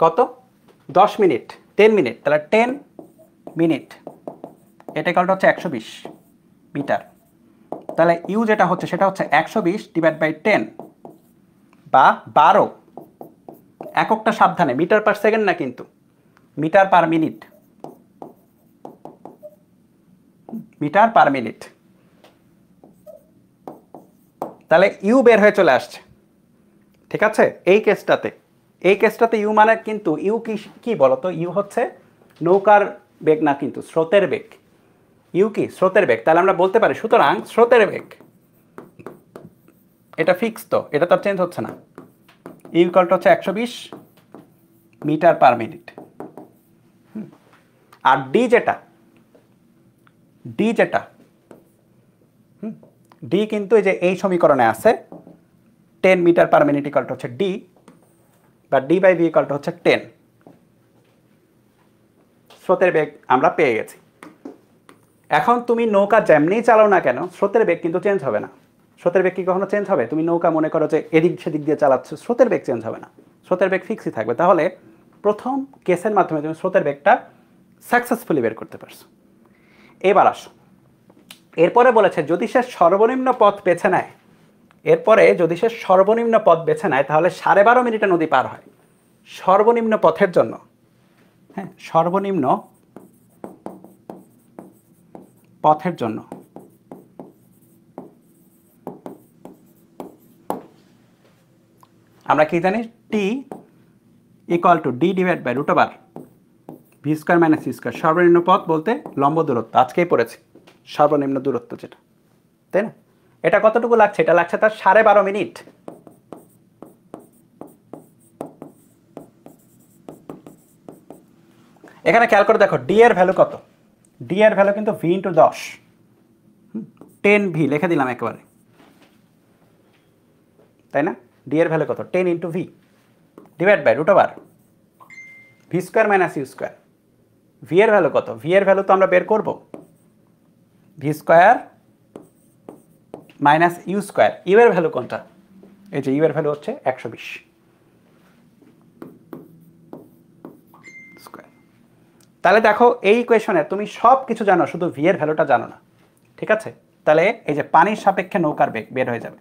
কত দশ মিনিট টেন মিনিট তাহলে টেন মিনিট এটা কালটা হচ্ছে একশো বিশ মিটার তাহলে ইউ যেটা হচ্ছে সেটা হচ্ছে একশো বিশ ডিভাইড বাই টেন বা বারো এককটা সাবধানে মিটার পার সেকেন্ড না কিন্তু metre per minute metre per minute তাহলে ইউ বের হয়ে চলে আসছে ঠিক আছে এই কেসটাতে এই কেসটাতে ইউ মানে কিন্তু ইউ কি কী বলতো ইউ হচ্ছে নৌকার বেগ না কিন্তু স্রোতের বেগ ইউ কি স্রোতের বেগ তাহলে আমরা বলতে পারি সুতরাং স্রোতের বেগ এটা ফিক্স তো এটা তো চেঞ্জ হচ্ছে না ইউ e ইকলটা হচ্ছে একশো বিশ মিটার পার মিনিট আর ডি যেটা ডি যেটা হুম ডি কিন্তু এই যে এই সমীকরণে আছে টেন মিটার পার মিনিট ইকালটা হচ্ছে ডি বা ডি বাই ভি ইকালটা হচ্ছে টেন স্রোতের বেগ আমরা পেয়ে গেছি এখন তুমি নৌকা যেমনি চালাও না কেন স্রোতের বেগ কিন্তু চেঞ্জ হবে না স্রোতের বেগ কি কখনো চেঞ্জ হবে তুমি নৌকা মনে করো যে এদিক সেদিক দিয়ে চালাচ্ছ স্রোতের বেগ চেঞ্জ হবে না স্রোতের বেগ ফিক্সই থাকবে তাহলে প্রথম কেসের মাধ্যমে তুমি স্রোতের বেগটা সাকসেসফুলি বের করতে পারছো এবার আসো এরপরে বলেছে যদি সে সর্বনিম্ন পথ বেছে নেয় এরপরে যদি সে সর্বনিম্ন পথ বেছে নেয় তাহলে সাড়ে বারো মিনিটে নদী পার হয় সর্বনিম্ন পথের জন্য হ্যাঁ সর্বনিম্ন পথের জন্য আমরা কি জানি t equal to D divide by root over V square minus c square সর্বনিম্ন পথ বলতে লম্ব দূরত্ব আজকেই পড়েছি সর্বনিম্ন দূরত্ব যেটা তাই না এটা কতটুকু লাগছে এটা লাগছে তার সাড়ে বারো মিনিট এখানে খেয়াল করে দেখো ডি এর ভ্যালু কত ডি এর ভ্যালু কিন্তু ভি ইন্টু দশ টেন ভি লিখে দিলাম একেবারে তাই না ডি এর ভ্যালু কত ten into v divide by root over V square minus you square v এর ভ্যালু কত ভি এর ভ্যালু তো আমরা বের করবো v square minus you square u এর ভ্যালু কোনটা এই যে ইউ এর ভ্যালু হচ্ছে একশো বিশ তাহলে দেখো এই ইকুয়েশনে তুমি সব কিছু জানো শুধু ভি এর ভ্যালুটা জানো না ঠিক আছে তাহলে এই যে পানির সাপেক্ষে নৌকার বেগ বের হয়ে যাবে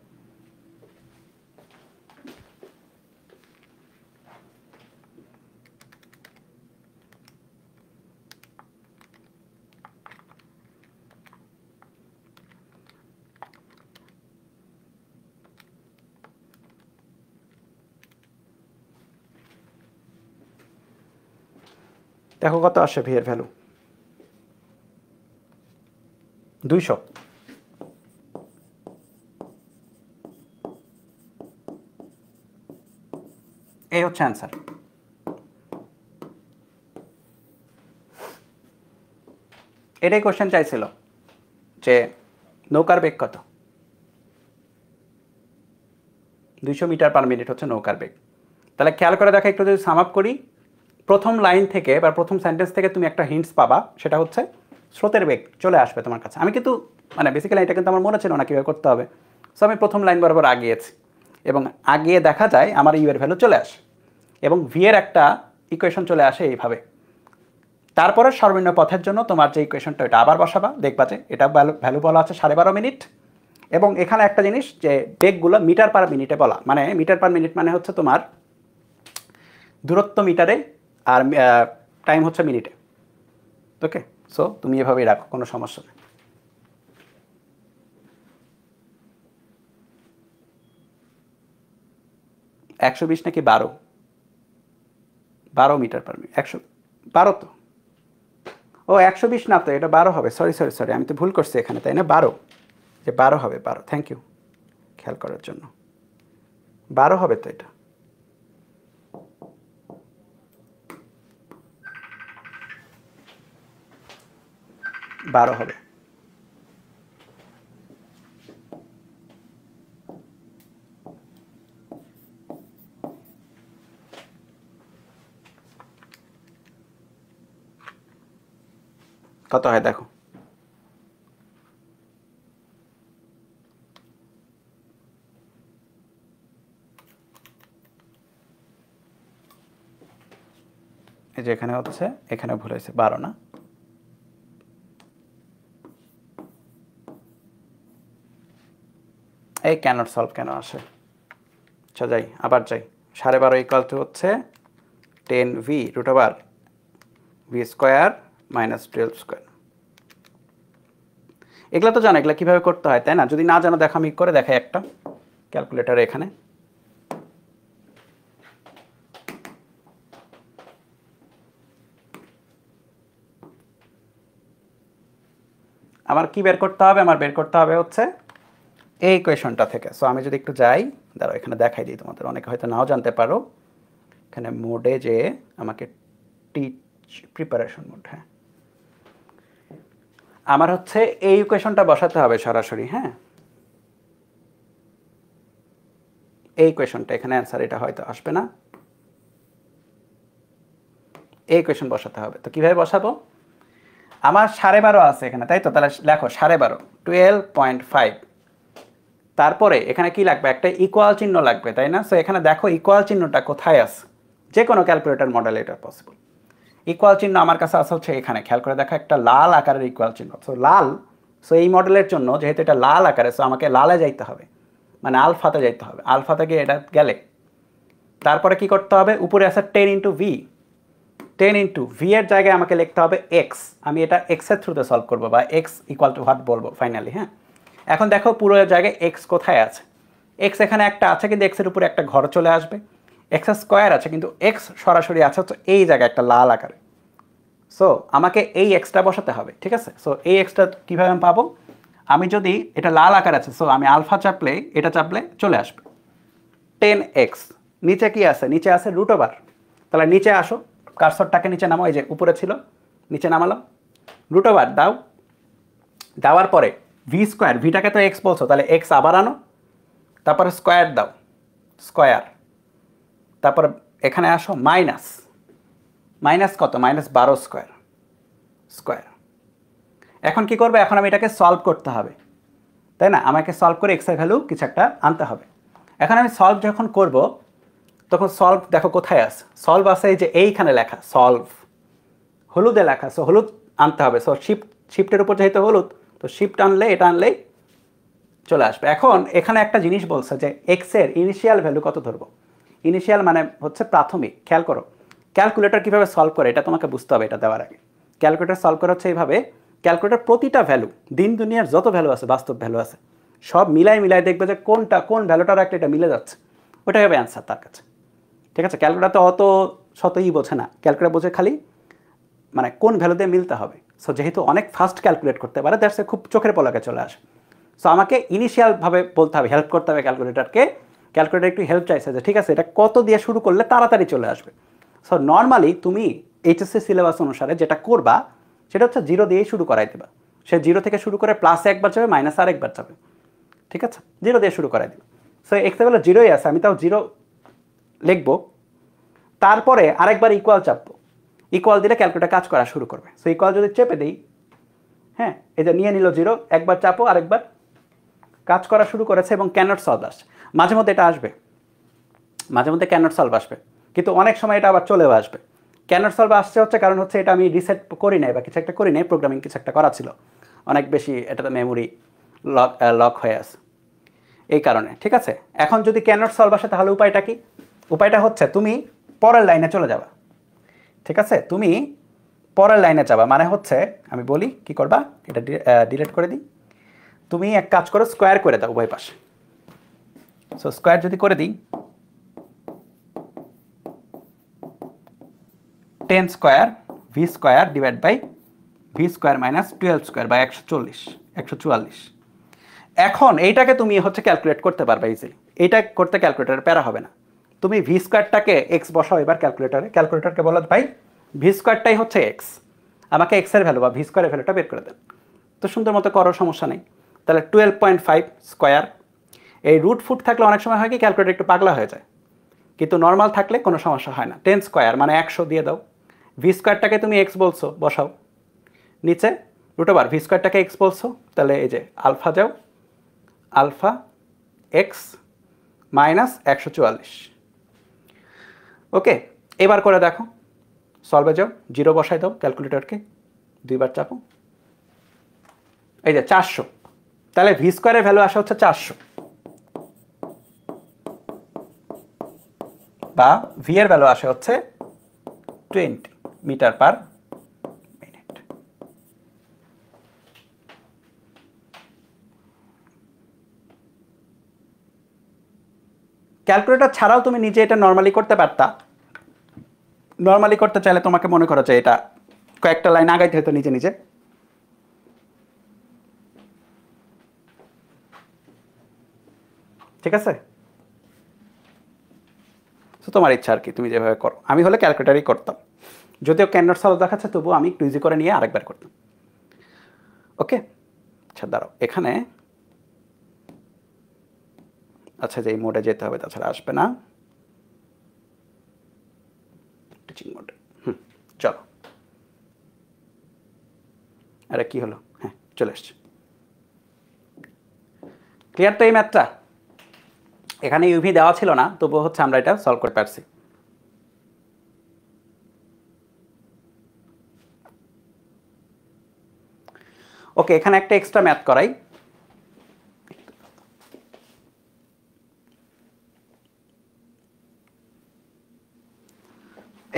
দেখো কত আসে ভি এর ভ্যালু দুইশো এই হচ্ছে অ্যান্সার এটাই কোশ্চেন চাইছিল যে নৌকার বেগ কত দুইশো মিটার পার মিনিট হচ্ছে নৌকার বেগ তাহলে খেয়াল করে দেখো একটু যদি সাম আপ করি প্রথম লাইন থেকে বা প্রথম সেন্টেন্স থেকে তুমি একটা হিন্টস পাবা সেটা হচ্ছে স্রোতের বেগ চলে আসবে তোমার কাছে আমি কিন্তু মানে বেসিক্যালি এটা কিন্তু আমার মনে ছিল না কীভাবে করতে হবে সো আমি প্রথম লাইন বরাবর আগিয়েছি এবং আগিয়ে দেখা যায় আমার ইউ এর ভ্যালু চলে আসে এবং ভি এর একটা ইকুয়েশন চলে আসে এইভাবে তারপরে সর্বনিম্ন পথের জন্য তোমার যে ইকুয়েশনটা এটা আবার বসাবা দেখবা যে এটা ভ্যালু বলা আছে সাড়ে বারো মিনিট এবং এখানে একটা জিনিস যে বেগগুলো মিটার পার মিনিটে বলা মানে মিটার পার মিনিট মানে হচ্ছে তোমার দূরত্ব মিটারে আর টাইম হচ্ছে মিনিটে ওকে সো তুমি এভাবেই রাখো কোনো সমস্যা নেই একশো বিশ নাকি বারো বারো মিটার পার মিনিট একশো বারো তো ও একশো বিশ না তো এটা বারো হবে সরি সরি সরি আমি তো ভুল করছি এখানে তাই না বারো যে বারো হবে বারো থ্যাংক ইউ খেয়াল করার জন্য বারো হবে তো এটা বারো হবে কত হয় দেখো এই যে এখানে হচ্ছে এখানে ভুল হয়েছে বারো না এই কেন সলভ কেন আসে আচ্ছা যাই আবার যাই সাড়ে বারো ইকাল টু হচ্ছে টেন ভি রুট আবার V square minus twelve square এগুলো তো জানো এগুলো কীভাবে করতে হয় তাই না যদি না জানো দেখা আমি করে দেখাই একটা ক্যালকুলেটার এখানে আমার কি বের করতে হবে আমার বের করতে হবে হচ্ছে এই কোয়েশনটা থেকে সো আমি যদি একটু যাই দাঁড়াও এখানে দেখাই দিই তোমাদের অনেকে হয়তো নাও জানতে পারো এখানে মোডে যে আমাকে টিচ প্রিপারেশন মোড হ্যাঁ আমার হচ্ছে এই কোয়েশনটা বসাতে হবে সরাসরি হ্যাঁ এই কোয়েশনটা এখানে অ্যান্সার এটা হয়তো আসবে না এই কোয়েশন বসাতে হবে তো কীভাবে বসাবো আমার সাড়ে বারো আছে এখানে তাই তো তাহলে লেখো সাড়ে বারো টুয়েলভ পয়েন্ট ফাইভ তারপরে এখানে কি লাগবে একটা ইকুয়াল চিহ্ন লাগবে তাই না সো এখানে দেখো ইকুয়াল চিহ্নটা কোথায় আছে যে কোনো ক্যালকুলেটার মডেল এটা পসিবল ইকুয়াল চিহ্ন আমার কাছে আসা হচ্ছে এখানে খেয়াল করে দেখো একটা লাল আকারের ইকুয়াল চিহ্ন সো লাল সো এই মডেলের জন্য যেহেতু এটা লাল আকারে সো আমাকে লালে যাইতে হবে মানে আলফাতে যাইতে হবে আলফাতে গিয়ে এটা গেলে তারপরে কি করতে হবে উপরে আছে ten into v ten into v এর জায়গায় আমাকে লিখতে হবে এক্স আমি এটা এক্সের থ্রুতে সলভ করবো বা এক্স ইকুয়াল টু হোয়াট বলবো ফাইনালি হ্যাঁ এখন দেখো পুরো জায়গায় এক্স কোথায় আছে এক্স এখানে একটা আছে কিন্তু এক্সের উপরে একটা ঘর চলে আসবে এক্স স্কোয়ার আছে কিন্তু এক্স সরাসরি আছে তো এই জায়গায় একটা লাল আকারে সো আমাকে এই এক্সটা বসাতে হবে ঠিক আছে সো এই এক্সটা কীভাবে আমি পাবো আমি যদি এটা লাল আকার আছে সো আমি আলফা চাপলে এটা চাপলে চলে আসবে টেন এক্স নিচে কি আছে নিচে আছে রুট ওভার তাহলে নিচে আসো কারসরটাকে নিচে নামো এই যে উপরে ছিল নিচে নামালাম রুট ওভার দাও দেওয়ার পরে ভি স্কোয়ার ভিটাকে তো এক্স বলছো তাহলে এক্স আবার আনো তারপরে স্কোয়ার দাও স্কোয়ার তারপর এখানে আসো মাইনাস মাইনাস কত মাইনাস বারো স্কোয়ার স্কোয়ার এখন কি করবে এখন আমি এটাকে সলভ করতে হবে তাই না আমাকে সলভ করে এক্সের ভ্যালু কিছু একটা আনতে হবে এখন আমি সলভ যখন করব তখন সলভ দেখো কোথায় আস সলভ আছে এই যে এইখানে লেখা সলভ হলুদে লেখা সো হলুদ আনতে হবে সো শিফট শিফটের উপর যেহেতু হলুদ তো শিফট আনলে এটা আনলেই চলে আসবে এখন এখানে একটা জিনিস বলছে যে এক্সের ইনিশিয়াল ভ্যালু কত ধরবো ইনিশিয়াল মানে হচ্ছে প্রাথমিক খেয়াল করো ক্যালকুলেটর কীভাবে সলভ করে এটা তোমাকে বুঝতে হবে এটা দেওয়ার আগে ক্যালকুলেটর সলভ করা হচ্ছে এইভাবে ক্যালকুলেটার প্রতিটা ভ্যালু দিন দুনিয়ার যত ভ্যালু আছে বাস্তব ভ্যালু আছে সব মিলাই মিলাই দেখবে যে কোনটা কোন ভ্যালুটা রাখলে এটা মিলে যাচ্ছে ওটাই হবে অ্যান্সার তার কাছে ঠিক আছে ক্যালকুলেটার তো অত শতই বোঝে না ক্যালকুলেটার বোঝে খালি মানে কোন ভ্যালুতে মিলতে হবে সো যেহেতু অনেক ফাস্ট ক্যালকুলেট করতে পারে দ্যাটস খুব চোখের পলকে চলে আসে সো আমাকে ইনিশিয়ালভাবে বলতে হবে হেল্প করতে হবে ক্যালকুলেটারকে ক্যালকুলেটার একটু হেল্প চাইছে যে ঠিক আছে এটা কত দিয়ে শুরু করলে তাড়াতাড়ি চলে আসবে সো নর্মালি তুমি এইচএসসি সিলেবাস অনুসারে যেটা করবা সেটা হচ্ছে জিরো দিয়েই শুরু করাই দেবা সে জিরো থেকে শুরু করে প্লাসে একবার যাবে মাইনাস আর একবার যাবে ঠিক আছে জিরো দিয়ে শুরু করাই দেবে সো এক্সেবেলা জিরোই আছে আমি তাও জিরো লিখবো তারপরে আরেকবার ইকুয়াল চাপবো ইকুয়াল দিলে ক্যালকুলেটার কাজ করা শুরু করবে সো ইকুয়াল যদি চেপে দিই হ্যাঁ এটা নিয়ে নিল জিরো একবার চাপো আরেকবার কাজ করা শুরু করেছে এবং ক্যানট সলভ আসছে মাঝে মধ্যে এটা আসবে মাঝে মধ্যে ক্যানট সলভ আসবে কিন্তু অনেক সময় এটা আবার চলেও আসবে ক্যানট সলভ আসছে হচ্ছে কারণ হচ্ছে এটা আমি রিসেট করি নাই বা কিছু একটা করি নাই প্রোগ্রামিং কিছু একটা করা ছিল অনেক বেশি এটাতে মেমোরি লক লক হয়ে আছে এই কারণে ঠিক আছে এখন যদি ক্যানট সলভ আসে তাহলে উপায়টা কি উপায়টা হচ্ছে তুমি পরের লাইনে চলে যাবা ঠিক আছে তুমি পরের লাইনে যাবা মানে হচ্ছে আমি বলি কি করবা এটা ডিলেট করে দিই তুমি এক কাজ করো স্কোয়ার করে দাও উভয় পাশে সো স্কোয়ার যদি করে দিই ten square v square divide by v square minus twelve square বা একশো চল্লিশ একশো চুয়াল্লিশ এখন এইটাকে তুমি হচ্ছে ক্যালকুলেট করতে পারবে ইজিলি এইটা করতে ক্যালকুলেটার প্যারা হবে না তুমি ভি স্কোয়ারটাকে এক্স বসাও এবার ক্যালকুলেটারে ক্যালকুলেটারকে বলো ভাই ভি স্কোয়ারটাই হচ্ছে এক্স আমাকে এক্সের ভ্যালু বা ভি স্কোয়ারের ভ্যালুটা বের করে দেন তো সুন্দর মতো করো সমস্যা নেই তাহলে টুয়েলভ পয়েন্ট ফাইভ স্কোয়ার এই রুট ফুট থাকলে অনেক সময় হয় কি ক্যালকুলেটার একটু পাগলা হয়ে যায় কিন্তু নর্মাল থাকলে কোনো সমস্যা হয় না টেন স্কোয়ার মানে একশো দিয়ে দাও ভি স্কোয়ারটাকে তুমি এক্স বলছো বসাও নিচে রুট ওভার ভি স্কোয়ারটাকে এক্স বলছো তাহলে এই যে আলফা যাও আলফা এক্স মাইনাস একশো চুয়াল্লিশ ওকে এবার করে দেখো সলভে যাও জিরো বসাই দাও ক্যালকুলেটরকে দুইবার চাপো এই যে চারশো তাহলে ভি স্কোয়ারের ভ্যালু আসা হচ্ছে চারশো বা ভি এর ভ্যালু আসে হচ্ছে টোয়েন্টি মিটার পার ক্যালকুলেটর ছাড়াও তুমি নিজে এটা নর্মালি করতে পারতা নর্মালি করতে চাইলে তোমাকে মনে করা যায় এটা কয়েকটা লাইন আগাইতে হতো নিজে নিজে ঠিক আছে তো তোমার ইচ্ছা আর কি তুমি যেভাবে করো আমি হলে ক্যালকুলেটারই করতাম যদিও ক্যান্ডার সালো দেখাচ্ছে তবুও আমি একটু ইজি করে নিয়ে আরেকবার করতাম ওকে আচ্ছা দাঁড়াও এখানে আচ্ছা যে এই মোডে যেতে হবে তাছাড়া আসবে না টিচিং মোড হুম চলো আরে কি হলো হ্যাঁ চলে এসেছে ক্লিয়ার তো এই ম্যাথটা এখানে ইউভি দেওয়া ছিল না তবুও হচ্ছে আমরা এটা সলভ করে পারছি ওকে এখানে একটা এক্সট্রা ম্যাথ করাই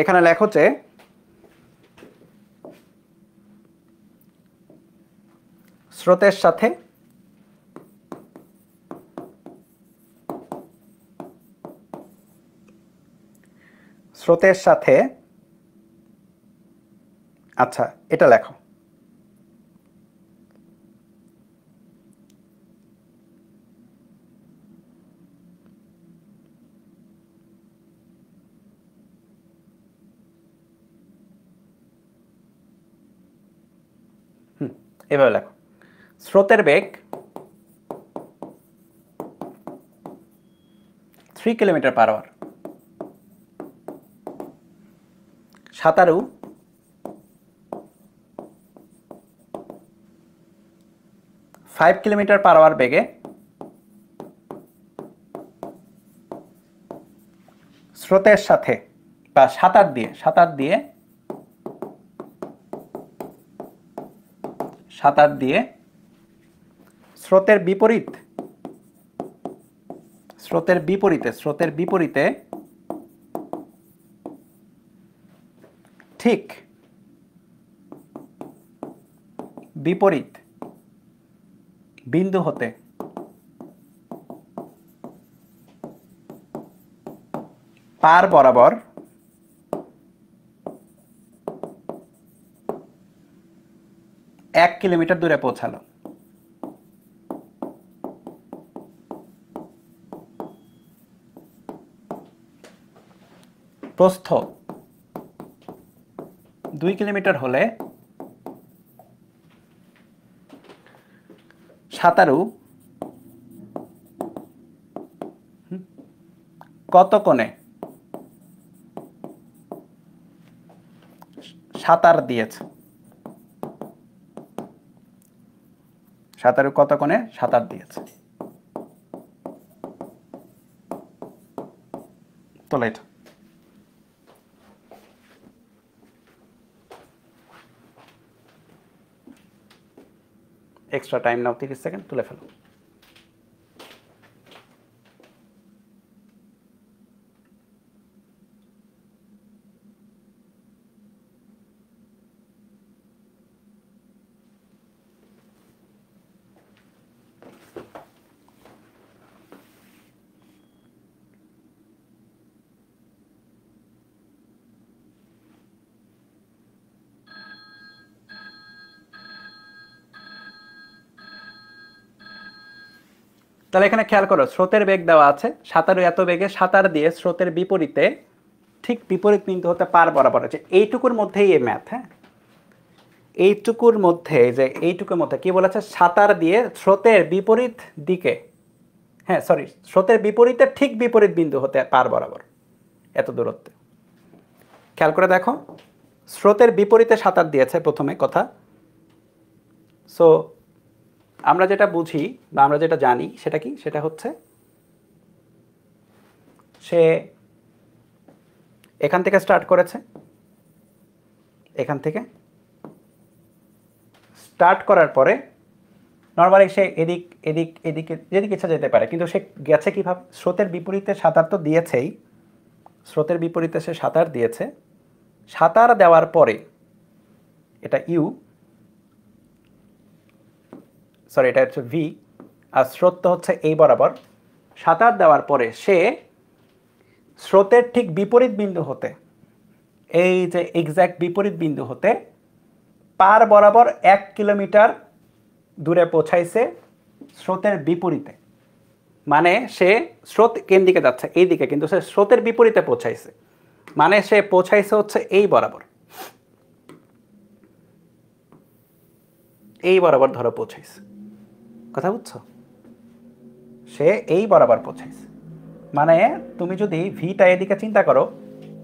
এখানে লেখ হচ্ছে স্রোতের সাথে স্রোতের সাথে আচ্ছা এটা লেখো এভাবে লেখো স্রোতের বেগ থ্রি কিলোমিটার পার আওয়ার সাঁতারু ফাইভ কিলোমিটার পার আওয়ার বেগে স্রোতের সাথে বা সাঁতার দিয়ে সাঁতার দিয়ে সাঁতার দিয়ে স্রোতের বিপরীত স্রোতের বিপরীতে স্রোতের বিপরীতে ঠিক বিপরীত বিন্দু হতে পার বরাবর কিলোমিটার দূরে পৌঁছালো প্রস্থ দুই কিলোমিটার হলে সাঁতারু কত কোণে সাঁতার দিয়েছে সাঁতারু কত কোণে সাঁতার দিয়েছে তো লাইট এক্সট্রা টাইম নাও তিরিশ সেকেন্ড তুলে ফেলো তাহলে এখানে খেয়াল করো স্রোতের বেগ দেওয়া আছে সাঁতারু এত বেগে সাঁতার দিয়ে স্রোতের বিপরীতে ঠিক বিপরীত কিন্তু হতে পার বরাবর আছে এইটুকুর মধ্যেই এই ম্যাথ হ্যাঁ এইটুকুর মধ্যে যে এইটুকুর মধ্যে কি বলেছে সাঁতার দিয়ে স্রোতের বিপরীত দিকে হ্যাঁ সরি স্রোতের বিপরীতে ঠিক বিপরীত বিন্দু হতে পার বরাবর এত দূরত্বে খেয়াল করে দেখো স্রোতের বিপরীতে সাঁতার দিয়েছে প্রথমে কথা সো আমরা যেটা বুঝি বা আমরা যেটা জানি সেটা কি সেটা হচ্ছে সে এখান থেকে স্টার্ট করেছে এখান থেকে স্টার্ট করার পরে নর্মালি সে এদিক এদিক এদিকে যেদিক ইচ্ছা যেতে পারে কিন্তু সে গেছে কীভাবে স্রোতের বিপরীতে সাঁতার তো দিয়েছেই স্রোতের বিপরীতে সে সাঁতার দিয়েছে সাঁতার দেওয়ার পরে এটা ইউ সরি এটা হচ্ছে ভি আর স্রোত তো হচ্ছে এই বরাবর সাঁতার দেওয়ার পরে সে স্রোতের ঠিক বিপরীত বিন্দু হতে এই যে এক্স্যাক্ট বিপরীত বিন্দু হতে পার বরাবর এক কিলোমিটার দূরে পৌঁছাইছে স্রোতের বিপরীতে মানে সে স্রোত দিকে যাচ্ছে এই দিকে কিন্তু সে স্রোতের বিপরীতে পৌঁছাইছে মানে সে পৌঁছাইছে হচ্ছে এই বরাবর এই বরাবর ধরো পৌঁছাইছে কথা বুঝছো সে এই বরাবর পৌঁছাইছে মানে তুমি যদি ভিটা এদিকে চিন্তা করো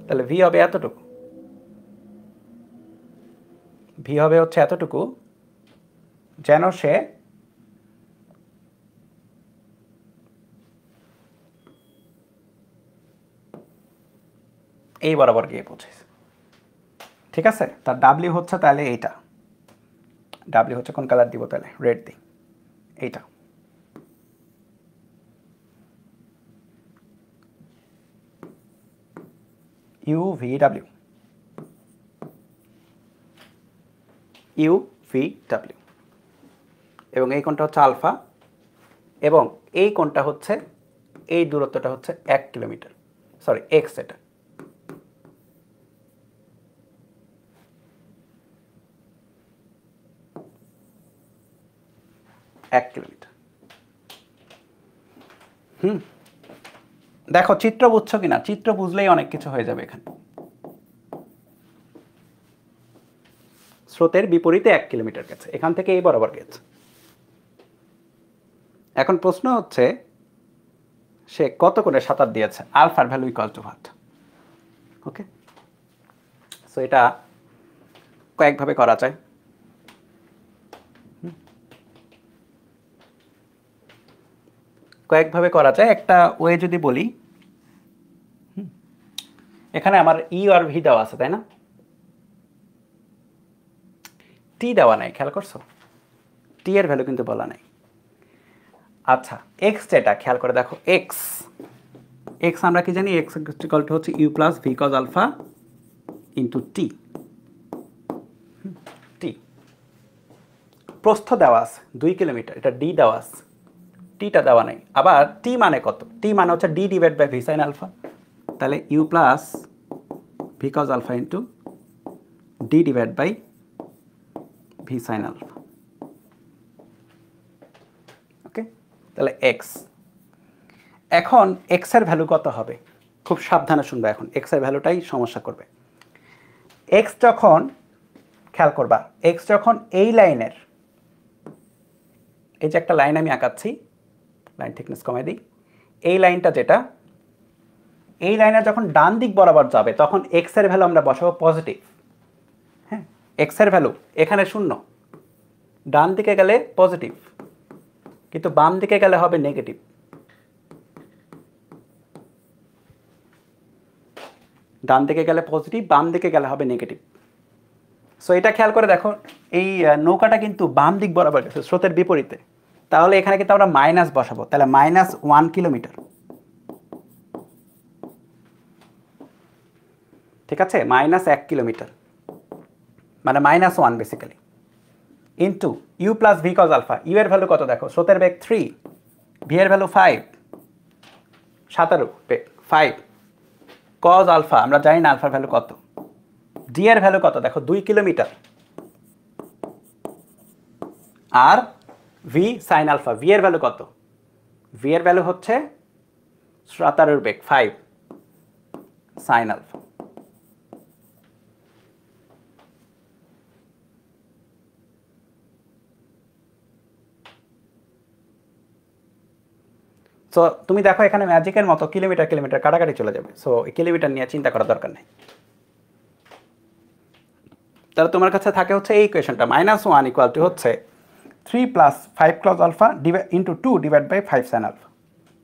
তাহলে ভি হবে এতটুকু ভি হবে হচ্ছে এতটুকু যেন সে এই বরাবর গিয়ে পৌঁছেছে ঠিক আছে তার ডাব্লিউ হচ্ছে তাহলে এইটা ডাব্লিউ হচ্ছে কোন কালার দিব তাহলে রেড দিই এইটা ভি ডাব্লিউ এবং এই কোনটা হচ্ছে আলফা এবং এই কোনটা হচ্ছে এই দূরত্বটা হচ্ছে এক কিলোমিটার সরি এক্স এটা এক কিলোমিটার হুম দেখো চিত্র বুঝছো কিনা চিত্র বুঝলেই অনেক কিছু হয়ে যাবে এখানে স্রোতের বিপরীতে এক কিলোমিটার গেছে এখান থেকে এই বরাবর গেছে এখন প্রশ্ন হচ্ছে সে কত করে সাঁতার দিয়েছে আলফার value equal to what okay so এটা কয়েকভাবে করা যায় কয়েকভাবে করা যায় একটা ওয়ে যদি বলি এখানে আমার ই e আর ভি দেওয়া আছে তাই না টি দেওয়া নাই খেয়াল করছো টি এর ভ্যালু কিন্তু বলা নাই আচ্ছা এক্স যেটা খেয়াল করে দেখো এক্স এক্স আমরা কি জানি এক্স টু হচ্ছে you plus V cos alpha into T t প্রস্থ দেওয়া আছে দুই কিলোমিটার এটা ডি দেওয়া আছে টিটা দেওয়া নাই আবার টি মানে কত টি মানে হচ্ছে d divide by V sine alpha তাহলে u plus V cos alpha into d divide by V sine alpha okay তাহলে এক্স এখন এক্সের ভ্যালু কত হবে খুব সাবধানে শুনবে এখন এক্সের ভ্যালুটাই সমস্যা করবে এক্স যখন খেয়াল করবা এক্স যখন এই লাইনের এই যে একটা লাইন আমি আঁকাচ্ছি লাইন থিকনেস কমাই দিই এই লাইনটা যেটা এই লাইনে যখন ডান দিক বরাবর যাবে তখন এক্সের ভ্যালু আমরা বসাবো পজিটিভ হ্যাঁ এক্সের ভ্যালু এখানে শূন্য ডান দিকে গেলে পজিটিভ কিন্তু বাম দিকে গেলে হবে নেগেটিভ ডান দিকে গেলে পজিটিভ বাম দিকে গেলে হবে নেগেটিভ সো এটা খেয়াল করে দেখো এই নৌকাটা কিন্তু বাম দিক বরাবর গেছে স্রোতের বিপরীতে তাহলে এখানে কিন্তু আমরা মাইনাস বসাবো তাহলে মাইনাস ওয়ান কিলোমিটার ঠিক আছে মাইনাস এক কিলোমিটার মানে minus one basically into u plus V cos alpha u এর ভ্যালু কত দেখো সোতের বেগ থ্রি ভি এর ভ্যালু ফাইভ সাতারো বেগ ফাইভ কজ আলফা আমরা জানি না আলফার ভ্যালু কত ডি এর ভ্যালু কত দেখো দুই কিলোমিটার আর ভি সাইন আলফা ভি এর ভ্যালু কত ভি এর ভ্যালু হচ্ছে সাতারোর বেগ ফাইভ সাইন আলফা সো তুমি দেখো এখানে ম্যাজিকের মতো কিলোমিটার কিলোমিটার কাটাকাটি চলে যাবে সো কিলোমিটার নিয়ে চিন্তা করার দরকার নেই তাহলে তোমার কাছে থাকে হচ্ছে এই ইকুয়েশনটা মাইনাস ওয়ান ইকুয়াল টু হচ্ছে 3 plus five cos alpha divide into two divide by five sine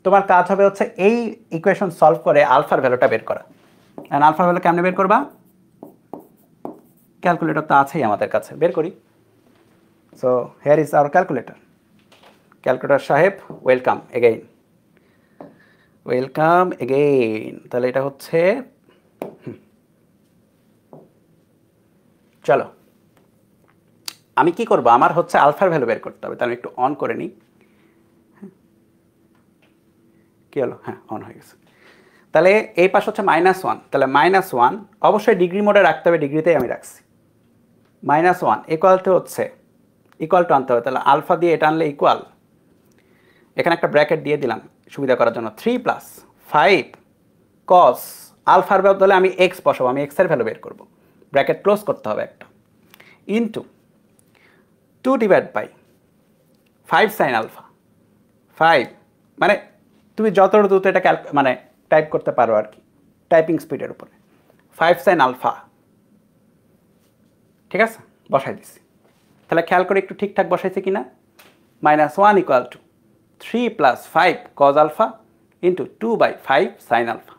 তোমার কাজ হবে হচ্ছে এই ইকুয়েশন সলভ করে আলফার ভ্যালুটা বের করা অ্যান্ড আলফার ভ্যালু কেমনে বের করবা ক্যালকুলেটর তো আছেই আমাদের কাছে বের করি so here is our calculator calculator সাহেব ওয়েলকাম এগেইন ওয়েলকাম এগেইন তাহলে এটা হচ্ছে চলো আমি কি করব আমার হচ্ছে আলফার ভ্যালু বের করতে হবে তাহলে আমি একটু অন করে নিই হ্যাঁ। কি হলো হ্যাঁ অন হয়ে গেছে তাহলে এই পাশ হচ্ছে মাইনাস ওয়ান তাহলে মাইনাস ওয়ান অবশ্যই ডিগ্রি মোডে রাখতে হবে ডিগ্রিতেই আমি রাখছি মাইনাস ওয়ান ইকুয়াল তো হচ্ছে ইকুয়াল টু আনতে হবে তাহলে আলফা দিয়ে এটা আনলে ইকুয়াল এখানে একটা ব্র্যাকেট দিয়ে দিলাম সুবিধা করার জন্য থ্রি প্লাস ফাইভ কস আলফার বদলে আমি এক্স বসাবো আমি এক্সের ভ্যালু বের করব ব্র্যাকেট ক্লোজ করতে হবে একটা into two divide by five sine alpha five মানে তুমি যত দ্রুত এটা মানে টাইপ করতে পারো আর কি টাইপিং স্পিডের উপরে ফাইভ সাইন আলফা ঠিক আছে বসাই দিছি তাহলে খেয়াল করে একটু ঠিকঠাক বসাইছে কিনা minus one equal to three plus five cos alpha into two by five sine alpha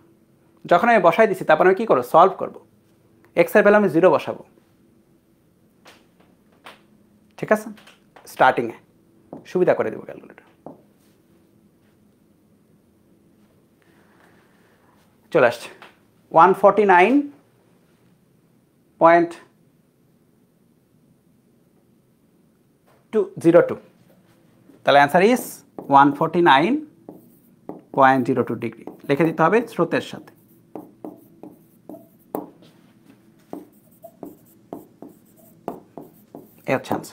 যখন আমি বসাই দিছি তারপর আমি কী করবো সলভ করবো এক্সের বেলা আমি জিরো বসাবো ঠিক আছে স্টার্টিংয়ে সুবিধা করে দেবো ক্যালকুলেটর চলে আসছে one forty nine point two zero two তাহলে answer is one forty nine point zero two degree লিখে দিতে হবে স্রোতের সাথে এর চান্স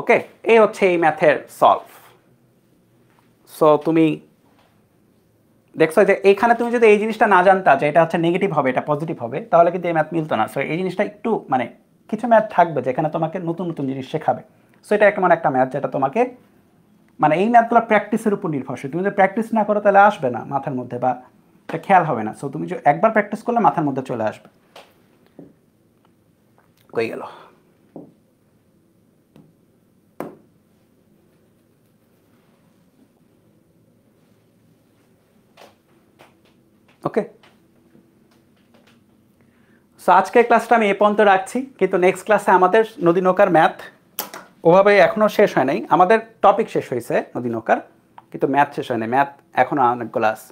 ওকে এই হচ্ছে এই ম্যাথের সলভ সো তুমি দেখছো যে এইখানে তুমি যদি এই জিনিসটা না জানতা যে এটা হচ্ছে নেগেটিভ হবে এটা পজিটিভ হবে তাহলে কিন্তু এই ম্যাথ মিলতো না সো এই জিনিসটা একটু মানে কিছু ম্যাথ থাকবে যেখানে তোমাকে নতুন নতুন জিনিস শেখাবে সো এটা এমন একটা ম্যাথ যেটা তোমাকে মানে এই ম্যাথগুলো প্র্যাকটিসের উপর নির্ভরশীল তুমি যদি প্র্যাকটিস না করো তাহলে আসবে না মাথার মধ্যে বা এটা খেয়াল হবে না সো তুমি একবার প্র্যাকটিস করলে মাথার মধ্যে চলে আসবে কই গেল ওকে সো আজকের ক্লাসটা আমি এ পর্যন্ত রাখছি কিন্তু নেক্সট ক্লাসে আমাদের নদী নৌকার ম্যাথ ওভাবে এখনও শেষ হয় নাই আমাদের টপিক শেষ হয়েছে নদী নৌকার কিন্তু ম্যাথ শেষ হয় নাই ম্যাথ এখনও অনেকগুলো আস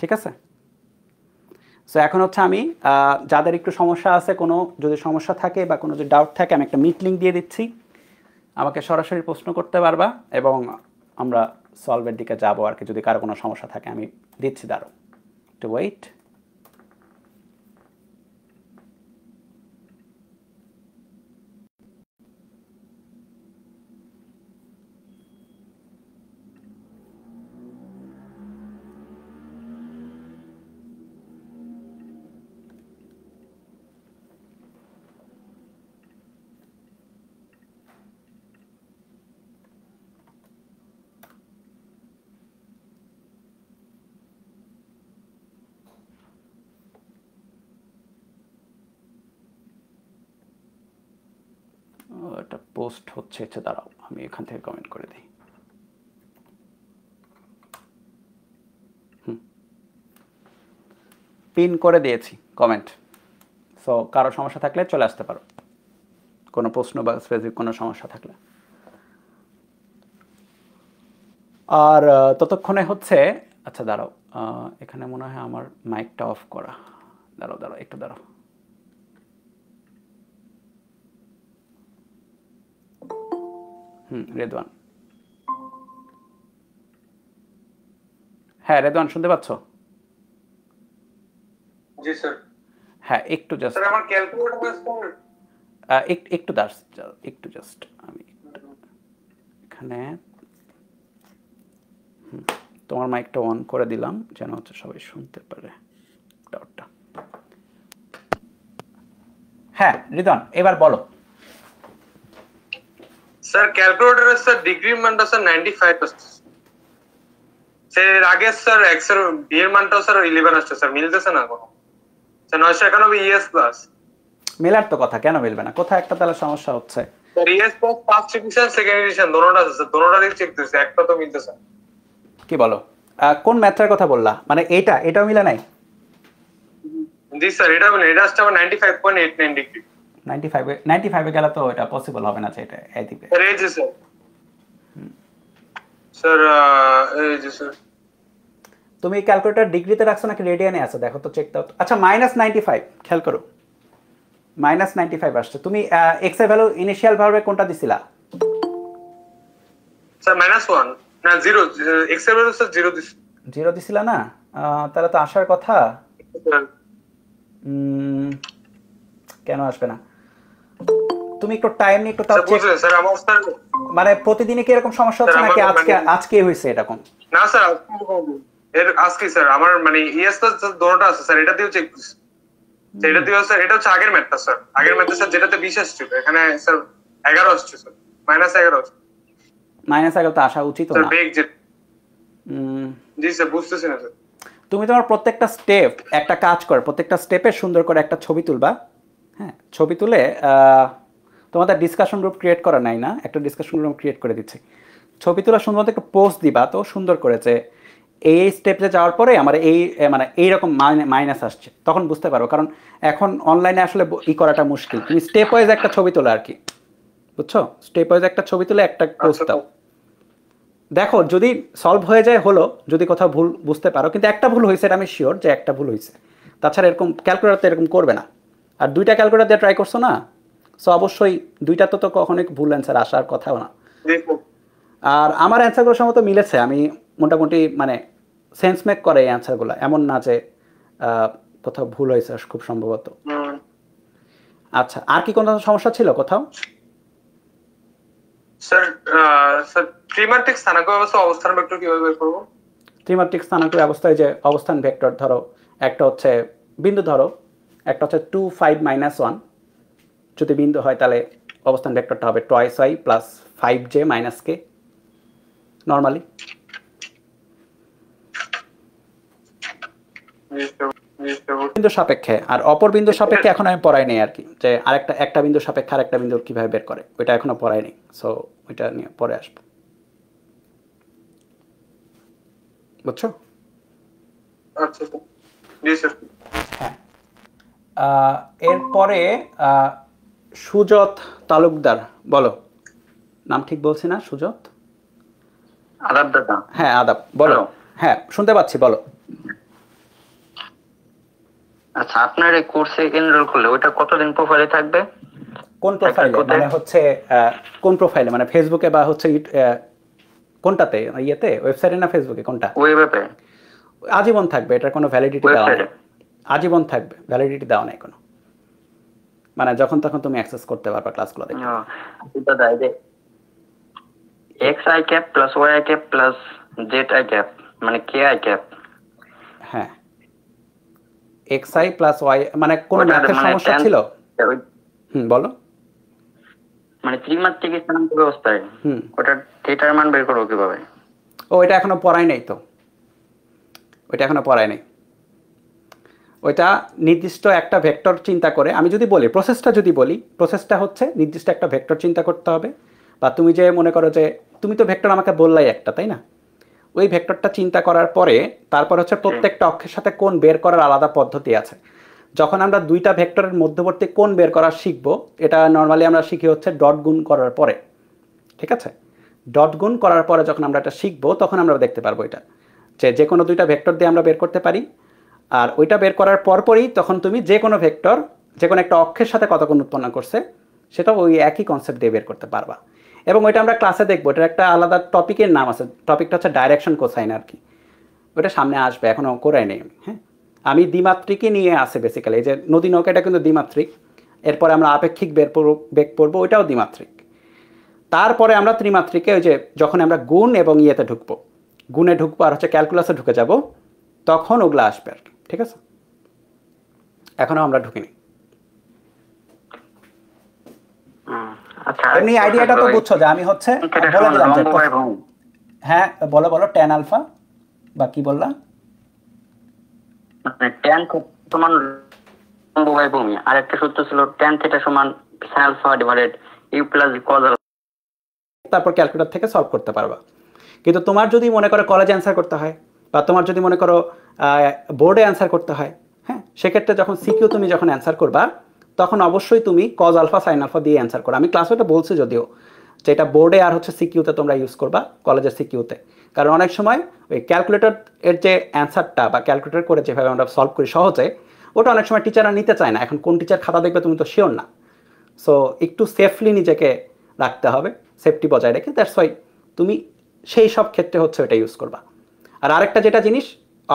ঠিক আছে সো এখন হচ্ছে আমি যাদের একটু সমস্যা আছে কোনো যদি সমস্যা থাকে বা কোনো যদি ডাউট থাকে আমি একটা মিট লিঙ্ক দিয়ে দিচ্ছি আমাকে সরাসরি প্রশ্ন করতে পারবা এবং আমরা সলভের দিকে যাবো আর কি যদি কারো কোনো সমস্যা থাকে আমি দিচ্ছি দাঁড়ো to wait পোস্ট হচ্ছে হচ্ছে দাঁড়াও আমি এখান থেকে কমেন্ট করে দিই পিন করে দিয়েছি কমেন্ট সো কারো সমস্যা থাকলে চলে আসতে পারো কোনো প্রশ্ন বা স্পেসিফিক কোনো সমস্যা থাকলে আর ততক্ষণে হচ্ছে আচ্ছা দাঁড়াও এখানে মনে হয় আমার মাইকটা অফ করা দাঁড়াও দাঁড়াও একটু দাঁড়াও রেদওয়ান হ্যাঁ রেদওয়ান শুনতে পাচ্ছ হ্যাঁ একটু জাস্ট আমার ক্যালকুলেটর একটু দাস একটু জাস্ট আমি এখানে তোমার মাইকটা অন করে দিলাম যেন হচ্ছে সবাই শুনতে পারে ডাউটটা হ্যাঁ রিদন এবার বলো স্যার ক্যালকুলেটরের স্যার ডিগ্রি মানটা স্যার 95 আসছে স্যার আগে স্যার এক্স এর বি স্যার ইলেভেন আসছে স্যার মিলতেছে না কোনো স্যার 991 ইএস প্লাস মেলার তো কথা কেন মিলবে না কোথায় একটা তাহলে সমস্যা হচ্ছে sir ES plus first edition second division দোনোটা আছে স্যার দোনোটারই চেক দিয়েছে একটা তো মিলতেছে কি বলো কোন ম্যাথের কথা বললা মানে এটা এটাও মিলে নাই জি স্যার এটা মিলে এটা আসছে আমার 95.89 ডিগ্রি 95 ফাইভে নাইনটি গেলে তো এটা পসিবল হবে না সেটা এই দিবে স্যার এই যে স্যার তুমি ক্যালকুলেটর ডিগ্রিতে রাখছো নাকি রেডিয়ানে আছে দেখো তো চেক দাও আচ্ছা মাইনাস নাইনটি ফাইভ খেয়াল করো মাইনাস নাইনটি ফাইভ আসছে তুমি এক্স এর ভ্যালু ইনিশিয়াল ভাবে কোনটা দিছিলা স্যার মাইনাস না জিরো এক্স এর ভ্যালু স্যার জিরো দিছি জিরো দিছিলা না তাহলে তো আসার কথা কেন আসবে না তুমি একটু টাইম নিয়ে একটু তাও চেক স্যার আমার স্যার মানে প্রতিদিনই কি এরকম সমস্যা হচ্ছে নাকি আজকে মানে- আজকে হয়েছে এরকম না স্যার এর আজকে স্যার আমার মানে তো দৌড়টা আছে স্যার এটা দিয়েও চেক এটা দিয়েও স্যার এটা হচ্ছে আগের ম্যাথটা স্যার আগের ম্যাথে স্যার যেটাতে বিশ আসছে এখানে স্যার 11 আসছে স্যার মাইনাস 11 আসছে মাইনাস 11 তো আসা উচিত না স্যার বেগ যে জি স্যার বুঝতেছি না স্যার তুমি তোমার প্রত্যেকটা স্টেপ একটা কাজ কর প্রত্যেকটা স্টেপে সুন্দর করে একটা ছবি তুলবা হ্যাঁ ছবি তুলে তোমাদের ডিসকাশন গ্রুপ ক্রিয়েট করা নাই না একটা ডিসকাশন গ্রুপ ক্রিয়েট করে দিচ্ছি ছবি তোলা শুধুমাত্র একটা পোস্ট দিবা তো সুন্দর করেছে এই এই স্টেপে যাওয়ার পরে আমার এই মানে এইরকম মাইনাস আসছে তখন বুঝতে পারবো কারণ এখন অনলাইনে আসলে ই করাটা মুশকিল তুমি স্টেপ ওয়াইজ একটা ছবি তোলা আর কি বুঝছো স্টেপ ওয়াইজ একটা ছবি তুলে একটা পোস্ট আচ্ছা, দাও দেখো যদি সলভ হয়ে যায় হলো যদি কোথাও ভুল বুঝতে পারো কিন্তু একটা ভুল হয়েছে এটা আমি শিওর যে একটা ভুল হয়েছে তাছাড়া এরকম ক্যালকুলেটার তো এরকম করবে না আর দুইটা ক্যালকুলেটার দিয়ে ট্রাই করছো না সো অবশ্যই দুইটা তো তো কখনো ভুল অ্যান্সার আসার কথাও না আর আমার অ্যান্সারগুলো সম্ভবত মিলেছে আমি মোটামুটি মানে সেন্স মেক করে এই অ্যান্সারগুলো এমন না যে কোথাও ভুল হয়েছে খুব সম্ভবত আচ্ছা আর কি কোনো সমস্যা ছিল কোথাও ত্রিমাত্রিক স্থানাঙ্ক ব্যবস্থায় যে অবস্থান ভেক্টর ধরো একটা হচ্ছে বিন্দু ধরো একটা হচ্ছে টু ফাইভ মাইনাস ওয়ান যদি বিন্দু হয় তাহলে অবস্থান ভেক্টরটা হবে টয়েস y plus five j minus k normally বিন্দু সাপেক্ষে আর অপর বিন্দু সাপেক্ষে এখন আমি পড়াই নেই আর কি যে আরেকটা একটা বিন্দু সাপেক্ষে আরেকটা বিন্দু কিভাবে বের করে ওইটা এখনো পড়াই নেই সো ওইটা নিয়ে পরে আসবো বুঝছো আচ্ছা হ্যাঁ এরপরে সুজত তালুকদার বলো নাম ঠিক বলছি না সুজত আদাব দাদা হ্যাঁ আদাব বলো হ্যাঁ শুনতে পাচ্ছি বলো আচ্ছা আপনার এই কোর্সে এনরোল করলে ওটা কতদিন প্রোফাইলে থাকবে কোন প্রোফাইলে মানে হচ্ছে কোন প্রোফাইলে মানে ফেসবুকে বা হচ্ছে কোনটাতে ইয়েতে ওয়েবসাইটে না ফেসবুকে কোনটা ওয়েবে আজীবন থাকবে এটার কোনো ভ্যালিডিটি দেওয়া নেই আজীবন থাকবে ভ্যালিডিটি দেওয়া নাই কোনো মানে যখন তখন তুমি অ্যাক্সেস করতে পারবা ক্লাসগুলো দেখে i k i i plus y মানে, হ্যাঁ। মানে, মানে বলো মানে মান বের কিভাবে ও এখনো পড়াই নাই তো ওইটা এখনো পড়াই নাই ওইটা নির্দিষ্ট একটা ভেক্টর চিন্তা করে আমি যদি বলি প্রসেসটা যদি বলি প্রসেসটা হচ্ছে নির্দিষ্ট একটা ভেক্টর চিন্তা করতে হবে বা তুমি যে মনে করো যে তুমি তো ভেক্টর আমাকে বললাই একটা তাই না ওই ভেক্টরটা চিন্তা করার পরে তারপর হচ্ছে প্রত্যেকটা অক্ষের সাথে কোন বের করার আলাদা পদ্ধতি আছে যখন আমরা দুইটা ভেক্টরের মধ্যবর্তী কোন বের করা শিখবো এটা নর্মালি আমরা শিখি হচ্ছে ডট গুণ করার পরে ঠিক আছে ডট গুণ করার পরে যখন আমরা এটা শিখবো তখন আমরা দেখতে পারবো এটা যে যে কোনো দুইটা ভেক্টর দিয়ে আমরা বের করতে পারি আর ওইটা বের করার পরপরই তখন তুমি যে কোনো ভেক্টর যে কোনো একটা অক্ষের সাথে কতক্ষণ উৎপন্ন করছে সেটা ওই একই কনসেপ্ট দিয়ে বের করতে পারবা এবং ওইটা আমরা ক্লাসে দেখবো এটার একটা আলাদা টপিকের নাম আছে টপিকটা হচ্ছে ডাইরেকশন কোসাইন আর কি ওটা সামনে আসবে এখনও করাই নেই হ্যাঁ আমি দ্বিমাত্রিকই নিয়ে আসে বেসিক্যালি এই যে নদী নৌকা এটা কিন্তু দ্বিমাত্রিক এরপরে আমরা আপেক্ষিক বের বেগ পড়বো ওইটাও দ্বিমাত্রিক তারপরে আমরা ত্রিমাত্রিকে ওই যে যখন আমরা গুণ এবং ইয়েতে ঢুকবো গুণে ঢুকবো আর হচ্ছে ক্যালকুলাসে ঢুকে যাব তখন ওগুলো আসবে আর কি ঠিক আছে এখনো আমরা ঢুকিনি আচ্ছা, এমনি আইডিয়াটা তো বুঝছো যে আমি হচ্ছে বলে দিলাম যে হ্যাঁ বলো বলো ট্যান আলফা বা কি বললা ট্যান মানে সমান লম্ব বাই ভূমি আর একটা সূত্র ছিল ট্যান থিটা সমান sin alpha divided u plus cos তারপর ক্যালকুলেটর থেকে সলভ করতে পারবা কিন্তু তোমার যদি মনে করে কলেজ অ্যান্সার করতে হয় বা তোমার যদি মনে করো বোর্ডে অ্যান্সার করতে হয় হ্যাঁ সেক্ষেত্রে যখন সিকিউ তুমি যখন অ্যান্সার করবা তখন অবশ্যই তুমি কজ আলফা সাইন আলফা দিয়ে অ্যান্সার করো আমি ক্লাসে এটা বলছি যদিও যে এটা বোর্ডে আর হচ্ছে সিকিউতে তোমরা ইউজ করবা কলেজের সিকিউতে কারণ অনেক সময় ওই ক্যালকুলেটর এর যে অ্যান্সারটা বা ক্যালকুলেটর করে যেভাবে আমরা সলভ করি সহজে ওটা অনেক সময় টিচাররা নিতে চায় না এখন কোন টিচার খাতা দেখবে তুমি তো শিওর না সো একটু সেফলি নিজেকে রাখতে হবে সেফটি বজায় রেখে দ্যাটস ওয়াই তুমি সেই সব ক্ষেত্রে হচ্ছে ওটা ইউজ করবা আর আরেকটা যেটা জিনিস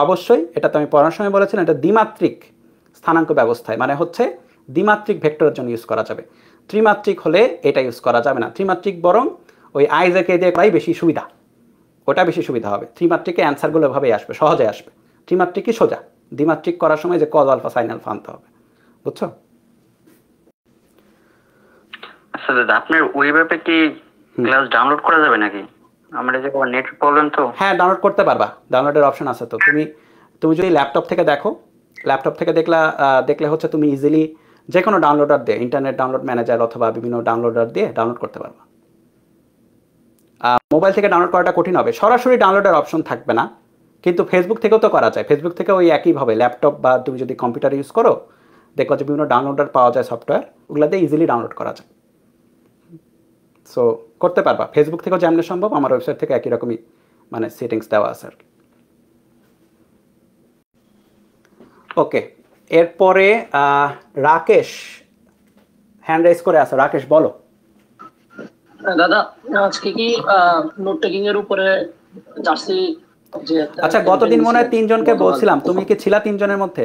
অবশ্যই এটা তো আমি পড়ার সময় বলেছিলাম এটা দ্বিমাত্রিক স্থানাঙ্ক ব্যবস্থায় মানে হচ্ছে দ্বিমাত্রিক ভেক্টরের জন্য ইউজ করা যাবে ত্রিমাত্রিক হলে এটা ইউজ করা যাবে না ত্রিমাত্রিক বরং ওই আইজাকে দিয়ে করাই বেশি সুবিধা ওটা বেশি সুবিধা হবে ত্রিমাত্রিকে অ্যান্সারগুলো এভাবেই আসবে সহজে আসবে ত্রিমাত্রিকই সোজা দ্বিমাত্রিক করার সময় যে কজ আলফা সাইন আলফা আনতে হবে বুঝছো আচ্ছা দাদা আপনার ওয়েব অ্যাপে কি ক্লাস ডাউনলোড করা যাবে নাকি আমরা যে নেট প্রবলেম তো হ্যাঁ ডাউনলোড করতে পারবা ডাউনলোডের অপশন আছে তো তুমি তুমি যদি ল্যাপটপ থেকে দেখো ল্যাপটপ থেকে দেখলা দেখলে হচ্ছে তুমি ইজিলি যে কোনো ডাউনলোডার দিয়ে ইন্টারনেট ডাউনলোড ম্যানেজার অথবা বিভিন্ন ডাউনলোডার দিয়ে ডাউনলোড করতে পারবা মোবাইল থেকে ডাউনলোড করাটা কঠিন হবে সরাসরি ডাউনলোডের অপশন থাকবে না কিন্তু ফেসবুক থেকেও তো করা যায় ফেসবুক থেকে ওই একইভাবে ল্যাপটপ বা তুমি যদি কম্পিউটার ইউজ করো দেখো যে বিভিন্ন ডাউনলোডার পাওয়া যায় সফটওয়্যার ওগুলাতে ইজিলি ডাউনলোড করা যায় সো করতে পারবা ফেসবুক থেকেও জানলে সম্ভব আমার ওয়েবসাইট থেকে একই রকমই মানে সেটিংস দেওয়া আছে আর কি ওকে এরপরে রাকেশ হ্যান্ড রাইজ করে আছে রাকেশ বলো হ্যাঁ, দাদা আজকে কি নোট টেকিং এর উপরে জার্সি আচ্ছা গতদিন মনে হয় তিনজনকে বলছিলাম তুমি কি ছিলা তিনজনের মধ্যে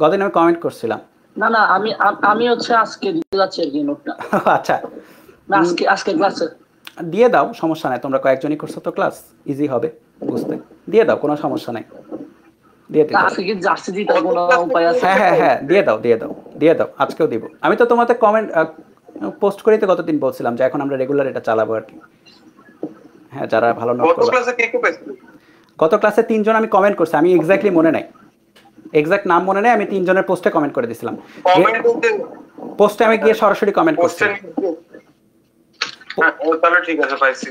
গতদিন আমি কমেন্ট করছিলাম না না আমি আমি হচ্ছে আজকে দিতে যাচ্ছি আর কি নোটটা আচ্ছা আজকে আজকে ক্লাসে দিয়ে দাও সমস্যা নাই তোমরা কয়েকজনই করছো তো ক্লাস ইজি হবে বুঝতে দিয়ে দাও কোনো সমস্যা নাই আমি তো তোমাদের কমেন্ট পোস্ট বলছিলাম যে এখন আমরা রেগুলার এটা চালাবো আর কি হ্যাঁ যারা ভালো নোট গত ক্লাসে তিনজন আমি কমেন্ট করছি আমি এক্স্যাক্টলি মনে নাই এক্স্যাক্ট নাম মনে নাই আমি তিনজনের পোস্টে কমেন্ট করে দিছিলাম পোস্টে আমি গিয়ে সরাসরি কমেন্ট করছি হ্যাঁ, তাহলে ঠিক আছে পাইছি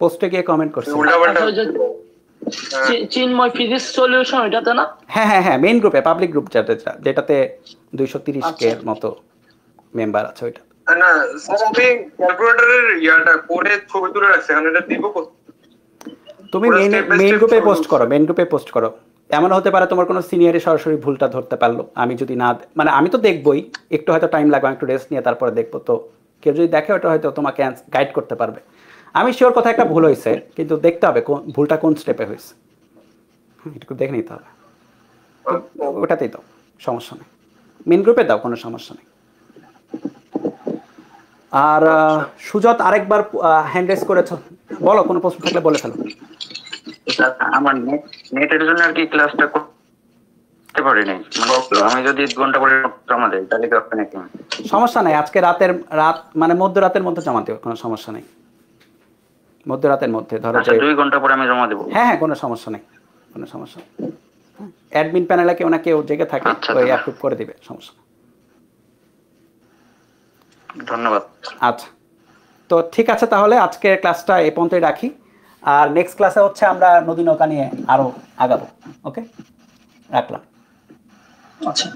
পোস্টে গিয়ে কমেন্ট করছি ফিজিক্স সলিউশন না হ্যাঁ হ্যাঁ হ্যাঁ মেইন গ্রুপে পাবলিক গ্রুপ যেটা যেটাতে আচ্ছা। কে মতো মেম্বার আছে ওইটা না আমি ইয়াটা ছবি তুলে রাখছি এখন এটা দিব তুমি মেইন মেইন গ্রুপে পোস্ট করো মেইন গ্রুপে পোস্ট করো এমন হতে পারে তোমার কোনো সিনিয়রে সরাসরি ভুলটা ধরতে পারলো আমি যদি না মানে আমি তো দেখবই একটু হয়তো টাইম লাগবে একটু রেস্ট নিয়ে তারপরে দেখবো তো কেউ যদি দেখে ওটা হয়তো তোমাকে গাইড করতে পারবে আমি শিওর কথা একটা ভুল হয়েছে কিন্তু দেখতে হবে কোন ভুলটা কোন স্টেপে হয়েছে এটুকু দেখে নিতে হবে ওটাতেই দাও সমস্যা নেই মেন গ্রুপে দাও কোনো সমস্যা নেই আর সুজত আরেকবার হ্যান্ড রেস করেছো বলো কোনো প্রশ্ন থাকলে বলে ফেলো আমার নেটের জন্য আর কি ক্লাসটা মানে সমস্যা নাই আজকে রাতের রাত মানে মধ্যরাতের মধ্যে জমা দেবো কোনো সমস্যা নাই মধ্যরাতের মধ্যে ধরো আচ্ছা, যে ঘন্টা পরে আমি জমা দেব হ্যাঁ হ্যাঁ কোনো সমস্যা নাই কোনো সমস্যা অ্যাডমিন প্যানেলে কেউ না কেউ জেগে থাকে আচ্ছা, ওই অ্যাপ্রুভ করে দিবে সমস্যা ধন্যবাদ আচ্ছা তো ঠিক আছে তাহলে আজকের ক্লাসটা এ পর্যন্তই রাখি আর নেক্সট ক্লাসে হচ্ছে আমরা নদী নৌকা নিয়ে আরও আগাবো ওকে রাখলাম 抱歉。